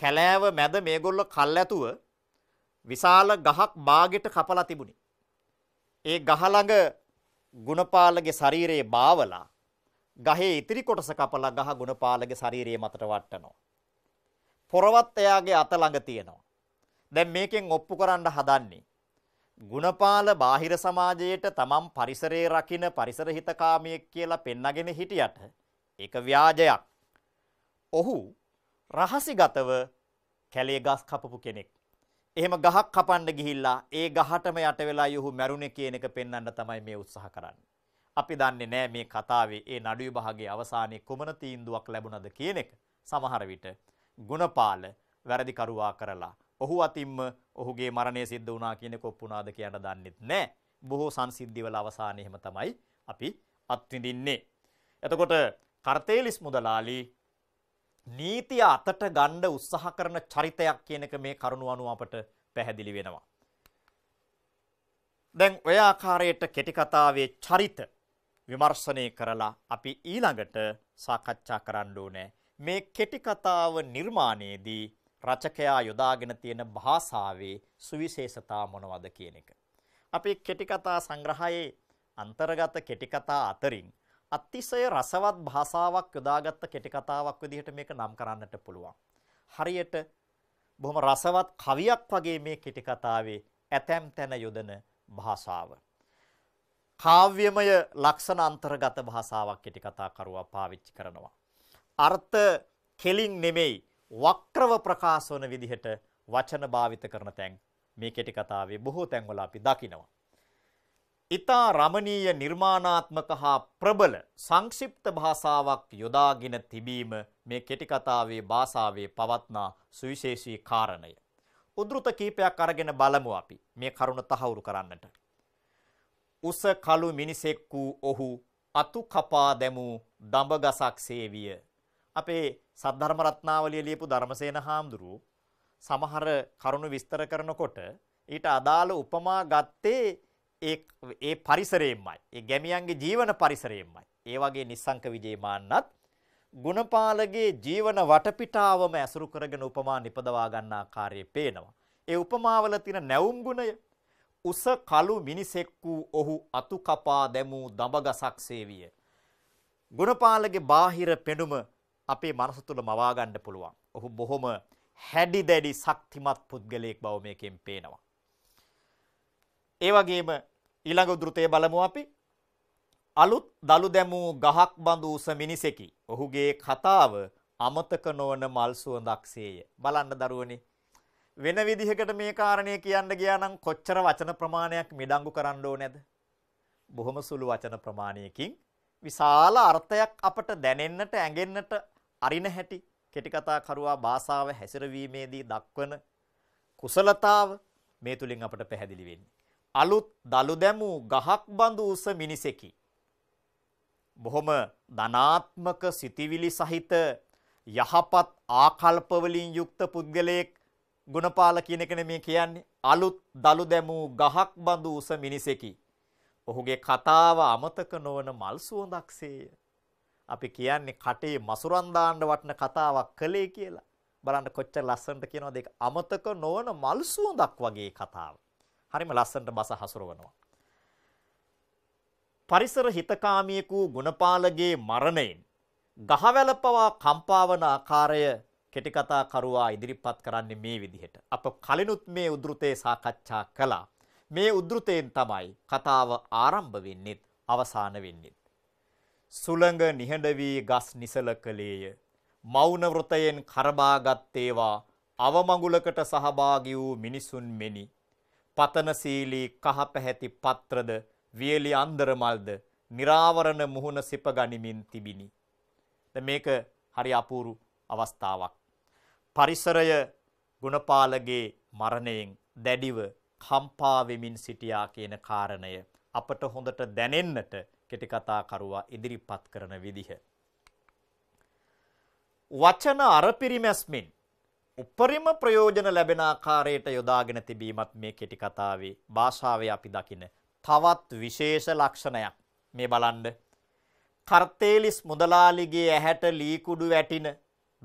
කැලෑව මැද මේගොල්ල කල් ඇතුව විශාල ගහක් බාගෙට කපලා තිබුණි. ඒ ගහ ළඟ ගුණපාලගේ ශරීරයේ බාවලා ගහේ ඉතිරි කොටස කපලා ගහ ගුණපාලගේ ශරීරයේ මතට වට්ටනවා. පොරවත් එයාගේ අත ළඟ තියෙනවා. දැන් මේකෙන් ඔප්පු කරන්න හදන්නේ ගුණපාල බාහිර සමාජයට තමම් පරිසරයේ රකින පරිසරහිතකාමියෙක් කියලා පෙන්නගෙන හිටියට ඒක ව්‍යාජයක්. ඔහු රහසිගතව කැලේ ගස් කපපු කෙනෙක්. එහෙම ගහක් කපන්න ගිහිල්ලා ඒ ගහටම යට වෙලා යොහු මැරුණේ කියන එක පෙන්වන්න තමයි මේ උත්සාහ කරන්නේ. අපි දන්නේ නෑ මේ කතාවේ ඒ නඩු විභාගයේ අවසානයේ කොමන තීන්දුවක් ලැබුණද කියන එක. සමහර විට ගුණපාල වැරදිකරුවා කරලා ඔහු අතින්ම ඔහුගේ මරණය සිද්ධ වුණා කියන කොප්පුණාද කියන්න දන්නෙත් නැහැ. බොහෝ සංසිද්ධිවල අවසානයේ එහෙම තමයි අපි අත්විඳින්නේ. එතකොට කර්තේලිස් මුදලාලි නීතිය අතට ගණ්ඩ උත්සාහ කරන චරිතයක් කියනක මේ කරුණු අනුව අපට පැහැදිලි වෙනවා. දැන් ඔය ආකාරයට කෙටිකතාවේ චරිත විමර්ශනය කරලා අපි ඊළඟට සාකච්ඡා කරන්න ඕනෑ. මේ කෙටිකතාව නිර්මාණයේදී රචකයා යොදාගෙන තියෙන භාෂාවේ සුවිශේෂතා මොනවද කියන එක. අපි කෙටි කතා සංග්‍රහයේ අන්තර්ගත කෙටි කතා අතරින් අතිශය රසවත් භාෂාවක් යොදාගත්ත කෙටි කතාවක් විදිහට මේක නම් කරන්නට පුළුවන්. හරියට බොහොම රසවත් කවියක් වගේ මේ කෙටි කතාවේ ඇතැම් තැන යොදන භාෂාව. කාව්‍යමය ලක්ෂණ අන්තර්ගත භාෂාවක් කෙටි කතාකරුවා පාවිච්චි කරනවා. අර්ථ කෙලින් නෙමෙයි වක්‍රව ප්‍රකාශ වන විදිහට වචන භාවිත කරන තැන් මේ කෙටි කතාවේ බොහෝ තැන්වල අපි දකිනවා. ඊතා රමණීය නිර්මාණාත්මක හා ප්‍රබල සංක්ෂිප්ත භාෂාවක් යොදාගෙන තිබීම මේ කෙටි කතාවේ භාෂාවේ පවත්නා සුවිශේෂී කාරණය. උද්ෘත කීපයක් අරගෙන බලමු අපි මේ කරුණ තහවුරු කරන්නට. උස කළු මිනිසෙක් වූ ඔහු අතු කපා දැමූ දඹගසක් සේවිය අපේ සද්ධර්ම රත්නාවලිය ලියපු ධර්මසේන හාමුදුරුව සමහර කරුණු විස්තර කරනකොට ඊට අදාළ උපමා ගත්තේ ඒ ඒ පරිසරයෙන්මයි. ඒ ගැමියන්ගේ ජීවන පරිසරයෙන්මයි. ඒ වගේ නිස්සංක විජේමාන්නත් ගුණපාලගේ ජීවන වටපිටාවම ඇසුරු කරගෙන උපමා නිපදවා ගන්න ආකාරයේ පේනවා. ඒ උපමාවල තියෙන නැවුම් ගුණය උස කළු මිනිසෙක් වූ ඔහු අතු කපා දැමූ දඹගසක් සේවිය. ගුණපාලගේ බාහිර පෙනුම අපේ මනස තුළ මවා ගන්න පුළුවන්. ඔහු බොහොම හැඩි දැඩි ශක්තිමත් පුද්ගලයෙක් බව මේකෙන් පේනවා. ඒ වගේම ඊළඟ උද්ෘතය බලමු අපි. අලුත් දලු දැමූ ගහක් බඳු උස මිනිසෙකි. ඔහුගේ කතාව අමතක නොවන මල් සුවඳක්සේය. බලන්න දරුවනේ. වෙන විදිහකට මේ කාරණය කියන්න ගියා නම් කොච්චර වචන ප්‍රමාණයක් මිඩංගු කරන්න ඕනේද? බොහොම සුළු වචන ප්‍රමාණයකින් විශාල අර්ථයක් අපට දැනෙන්නට ඇඟෙන්නට අරින හැටි කෙටි කතාකරුවා භාෂාව හැසිරවීමේදී දක්වන කුසලතාව මේ තුලින් අපට පැහැදිලි වෙන්නේ. අලුත් දලු දැමූ ගහක් බඳු උස මිනිසෙකි. බොහොම ධනාත්මක සිතිවිලි සහිත යහපත් ආකල්ප වලින් යුක්ත පුද්ගලයෙක් ගුණපාල කියන එකනේ මේ කියන්නේ. අලුත් දලු දැමූ ගහක් බඳු උස මිනිසෙකි. ඔහුගේ කතාව අමතක නොවන මල් සුවඳක්සේය. අපි කියන්නේ කටේ මසුරන් දාන්න වටන කතාවක් කළේ කියලා. බලන්න කොච්චර ලස්සනට කියනවද ඒක අමතක නොවන මල් සුවඳක් වගේ කතාව. හරිම ලස්සනට බස හසුරවනවා. පරිසර හිතකාමියෙකු ගුණපාලගේ මරණයෙන් ගහවැල පවා කම්පාවන ආකාරය කෙටි කතා කරුවා ඉදිරිපත් කරන්නේ මේ විදිහට. අප කලිනුත් මේ උද්ෘතේ සාකච්ඡා කළා. මේ උද්ෘතයෙන් තමයි කතාව ආරම්භ වෙන්නේ, අවසාන වෙන්නේ. සුළඟ නිහඬ වී ගස් නිසල කලේය. මෞන වෘතයෙන් කරබාගත් ඒවා අවමඟුලකට සහභාගී වූ මිනිසුන් මෙනි. පතනශීලී කහ පැහැති පත්‍රද වියලි අන්දරමල්ද निराවරණ මුහුණ සිප ගනිමින් තිබිනි. ද මේක හරි අපූරු අවස්ථාවක්. පරිසරය ගුණපාලගේ මරණයෙන් දැඩිව කම්පා වෙමින් සිටියා කියන කාරණය අපට හොඳට දැනෙන්නට කෙටිකතාකරුවා ඉදිරිපත් කරන විදිහ. වචන අරපිරිමැස්මින් උපරිම ප්‍රයෝජන ලැබෙන ආකාරයට යොදාගෙන තිබීමත් මේ කෙටිකතාවේ භාෂාවේ අපි දකින තවත් විශේෂ ලක්ෂණයක් මේ බලන්ඩ. කර්තේලිස් මුදලාලිගේ ඇහැට ලීකුඩු වැටින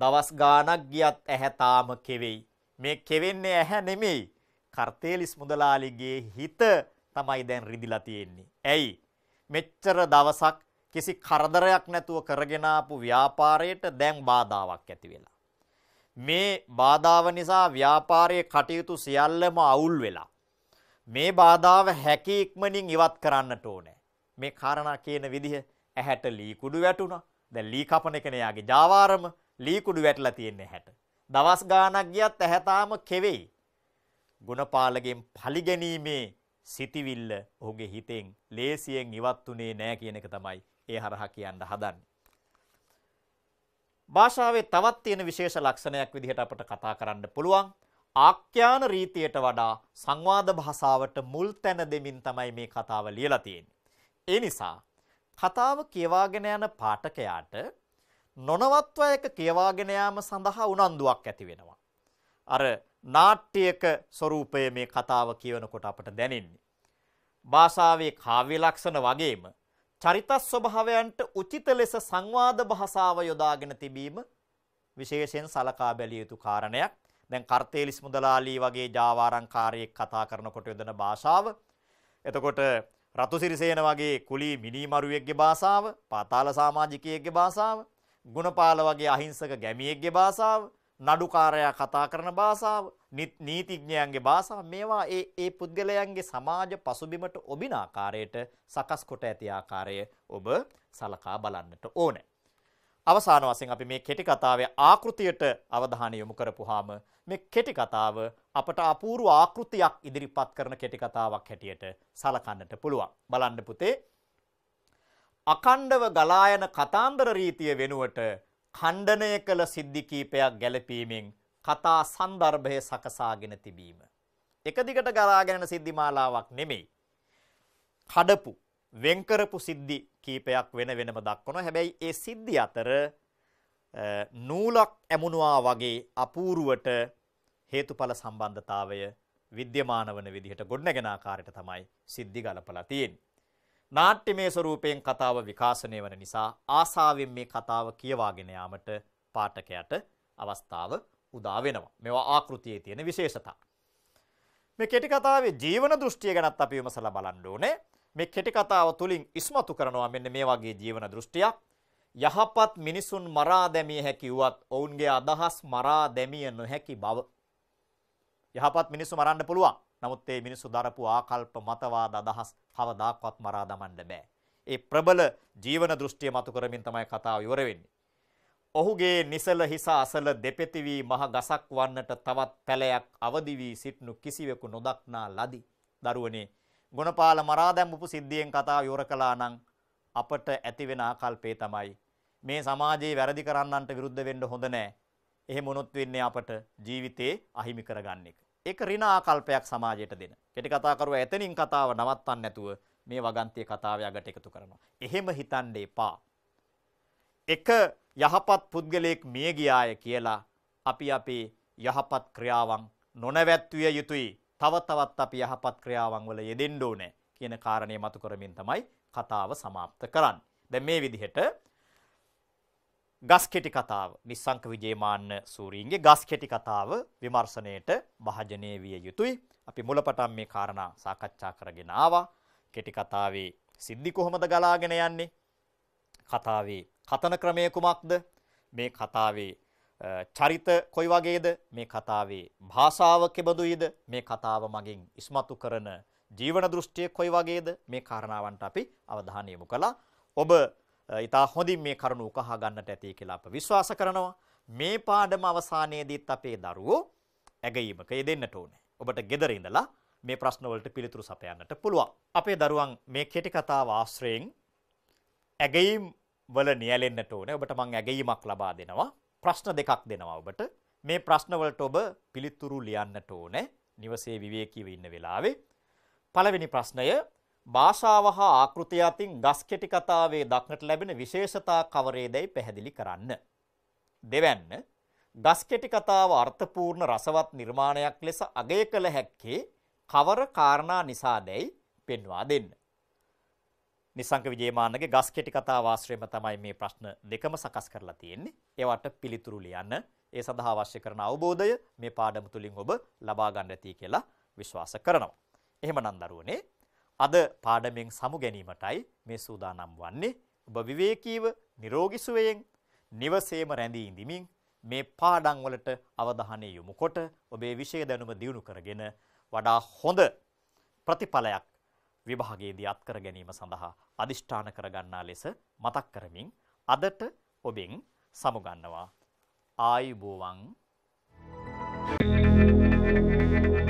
දවස් ගානක් ගියත් ඇහැතාම කෙවෙයි. මේ කෙවෙන්නේ ඇහැ නෙමෙයි කර්තේලිස් මුදලාලිගේ හිත තමයි දැන් රිදිලා තියෙන්නේ. ඇයි මෙච්චර දවසක් කිසි කරදරයක් නැතුව කරගෙන ආපු ව්‍යාපාරයට දැන් බාධාවක් ඇති වෙලා. මේ බාධාව නිසා ව්‍යාපාරයේ කටයුතු සියල්ලම අවුල් වෙලා. මේ බාධාව හැකි ඉක්මනින් ඉවත් කරන්නට ඕනේ. මේ කාරණා කියන විදිහ ඇහැට ලී කුඩු වැටුණා. දැන් ලී කපන එකනේ යාගේ ජාවාරම ලී කුඩු වැටලා තියෙන්නේ ඇහැට. දවස් ගාණක් ගියත් ඇහැ තාම කෙවෙයි. ගුණපාලගෙන් පලි ගැනීමේ සිතිවිල්ල ඔහුගේ හිතෙන් ලේසියෙන් ඉවත් උනේ නෑ කියන එක තමයි ඒ හරහා කියන්න හදන්නේ. භාෂාවේ තවත් තියෙන විශේෂ ලක්ෂණයක් විදිහට අපට කතා කරන්න පුළුවන්. ආඛ්‍යාන රීතියට වඩා සංවාද භාෂාවට මුල් තැන දෙමින් තමයි මේ කතාව ලියලා තියෙන්නේ. ඒ නිසා කතාව කියවාගෙන යන පාඨකයාට නොනවත්ව එක කියවාගෙන යාම සඳහා උනන්දුවක් ඇති වෙනවා. අර නාට්‍යයක ස්වરૂපය මේ කතාව කියවනකොට අපට දැනෙන්නේ. භාෂාවේ කාව්‍ය ලක්ෂණ වගේම චරිත ස්වභාවයන්ට උචිත ලෙස සංවාද භාෂාව යොදාගෙන තිබීම විශේෂයෙන් සලකා බැලිය යුතු කාරණයක්. දැන් කර්තේලිස් මුදලාලි වගේ ජාවාරංකාරයෙක් කතා කරනකොට යොදන භාෂාව. එතකොට රතුසිරිසේන වගේ කුලී මිනිමරුවෙක්ගේ භාෂාව, පාතාල සමාජිකයෙක්ගේ භාෂාව, ගුණපාල වගේ අහිංසක ගැමියෙක්ගේ භාෂාව, නඩුකාරයා කතා කරන භාෂාව, නීතිඥයන්ගේ භාෂාව මේවා ඒ ඒ පුද්ගලයන්ගේ සමාජ පසුබිමට ඔබින ආකාරයට සකස් කොට ඇති ආකාරය ඔබ සලකා බලන්නට ඕනේ. අවසාන වශයෙන් අපි මේ කෙටි කතාවේ ආකෘතියට අවධානය යොමු කරපුවාම මේ කෙටි කතාව අපට අපූර්ව ආකෘතියක් ඉදිරිපත් කරන කෙටි කතාවක් හැටියට සලකන්නට පුළුවන්. බලන්න පුතේ අකණ්ඩව ගලා යන කතාන්දර රීතිය වෙනුවට ඛණ්ඩනය කළ සිද්ධි කීපයක් ගැළපීමෙන් කතා සන්දර්භය සකසාගෙන තිබීම. එක දිගට ගලාගෙන යන සිද්ධි මාලාවක් නෙමෙයි. කඩපු, වෙන් කරපු සිද්ධි කීපයක් වෙන වෙනම දක්වනවා. හැබැයි ඒ සිද්ධි අතර නූලක් ඇමුණුවා වගේ අපූර්වට හේතුඵල සම්බන්ධතාවය විද්‍යමාන වන විදිහට ගොඩනැගෙන ආකාරයට තමයි සිද්ධි ගලපලා තියෙන්නේ. නාට්‍යමය ස්වරූපයෙන් කතාව විකාශනය වන නිසා ආසාවෙන් මේ කතාව කියවාගෙන යාමට පාඨකයාට අවස්ථාව උදා වෙනවා. මේවා ආකෘතියේ තියෙන විශේෂතා. මේ කෙටි කතාවේ ජීවන දෘෂ්ටිය ගැනත් අපි විමසලා බලන්න ඕනේ. මේ කෙටි කතාව තුලින් ඉස්මතු කරනවා මෙන්න මේ වගේ ජීවන දෘෂ්ටියක්. යහපත් මිනිසුන් මරා දැමිය හැකි වුවත් ඔවුන්ගේ අදහස් මරා දැමිය නොහැකි බව. යහපත් මිනිස්සු මරන්න පුළුවන්. නමුත් මේ මිනිස්සු දරපු ආකල්ප මතවාද අදහස් කවදාක්වත් මරා දමන්න බෑ. ඒ ප්‍රබල ජීවන දෘෂ්ටිය මතු කරමින් තමයි කතාව ඉවර වෙන්නේ. ඔහුගේ නිසල හිස අසල දෙපෙති වී මහ ගසක් වන්නට තවත් පැලයක් අවදි වී සිටනු කිසිවෙකු නොදක්නා ලදි. දරුවනේ ගුණපාල මරා දැම්මපු සිද්ධියෙන් කතාව ඉවර කළා නම් අපට ඇතිවෙන ආකල්පේ තමයි මේ සමාජයේ වැරදි කරන්නන්ට විරුද්ධ වෙන්න හොඳ නෑ. එහෙම වුණොත් වෙන්නේ අපට ජීවිතේ අහිමි කරගන්න එක. ඒක ඍණ ආකල්පයක් සමාජයට දෙන. කෙටි කතාකරුවා එතනින් කතාව නවත්තන්න නැතුව මේ වගන්තිය කතාවේ අගට එකතු කරනවා. එහෙම හිතන්න එපා. එක යහපත් පුද්ගලයෙක් මිය ගියාය කියලා අපි අපේ යහපත් ක්‍රියාවන් නොනැවැත්විය යුතුයි. තව තවත් අපි යහපත් ක්‍රියාවන් වල යෙදෙන්න ඕනේ කියන කාරණේ මතු කරමින් තමයි කතාව સમાપ્ત කරන්නේ. දැන් මේ විදිහට ගස් කෙටි කතාව නිස්සංක විජේමාන්න සූරීන්ගේ ගස් කෙටි කතාව විමර්ශනයට භාජනය විය යුතුයි. අපි මුලපටන් මේ කාරණා සාකච්ඡා කරගෙන ආවා. කෙටි කතාවේ සිද්ධි කොහොමද ගලාගෙන යන්නේ? කතාවේ කතන ක්‍රමය කුමක්ද? මේ කතාවේ චරිත කොයි වගේද? මේ කතාවේ භාෂාව කෙබඳුයිද? මේ කතාව මගින් ඉස්මතු කරන ජීවන දෘෂ්ටිය කොයි වගේද? මේ කාරණාවන්ට අපි අවධානය යොමු කළා. ඔබ ඉතා හොඳින් මේ කරුණු උකහා ගන්නට ඇති කියලා අප විශ්වාස කරනවා. මේ පාඩම අවසානයේදීත් අපේ දරුවෝ ඇගීමක යෙදෙන්නට ඕනේ. ඔබට ගෙදර ඉඳලා මේ ප්‍රශ්න වලට පිළිතුරු සපයන්නට පුළුවන්. අපේ දරුවන් මේ කෙටි කතාව ආශ්‍රයෙන් ඇගීම් වල නියැලෙන්නට ඕනේ. ඔබට මම ඇගීමක් ලබා දෙනවා. ප්‍රශ්න දෙකක් දෙනවා ඔබට. මේ ප්‍රශ්න වලට ඔබ පිළිතුරු ලියන්නට ඕනේ. නිවසේ විවේකීව ඉන්න වෙලාවේ පළවෙනි ප්‍රශ්නය භාෂාව හා ආකෘතිය අතින් ගස් කෙටි කතාවේ දක්නට ලැබෙන විශේෂතා කවරේදයි පැහැදිලි කරන්න. දෙවැන්න ගස් කෙටි කතාව අර්ථපූර්ණ රසවත් නිර්මාණයක් ලෙස අගය කළ හැක්කේ කවර කාරණා නිසාදැයි පෙන්වා දෙන්න. නිසංක විජේමානගේ ගස් කෙටි කතා ආශ්‍රයම තමයි මේ ප්‍රශ්න දෙකම සකස් කරලා තියෙන්නේ. ඒවට පිළිතුරු ලියන්න ඒ සඳහා අවශ්‍ය කරන අවබෝධය මේ පාඩම තුලින් ඔබ ලබා ගන්න ඇති කියලා විශ්වාස කරනවා. එහෙමනම් දරුවනේ අද පාඩමෙන් සමු ගැනීමටයි මේ සූදානම් වන්නේ ඔබ විවේකීව නිරෝගී සුවයෙන් නිවසේම රැඳී ඉඳිමින් මේ පාඩම් වලට අවධානය යොමු කොට ඔබේ විෂය දැනුම දියුණු කරගෙන වඩා හොඳ ප්‍රතිඵලයක් විභාගයේදී අත්කර ගැනීම සඳහා අදිෂ්ඨාන කරගන්නා ලෙස මතක් කරමින් අදට ඔබෙන් සමුගන්නවා ආයුබෝවන් Thank you.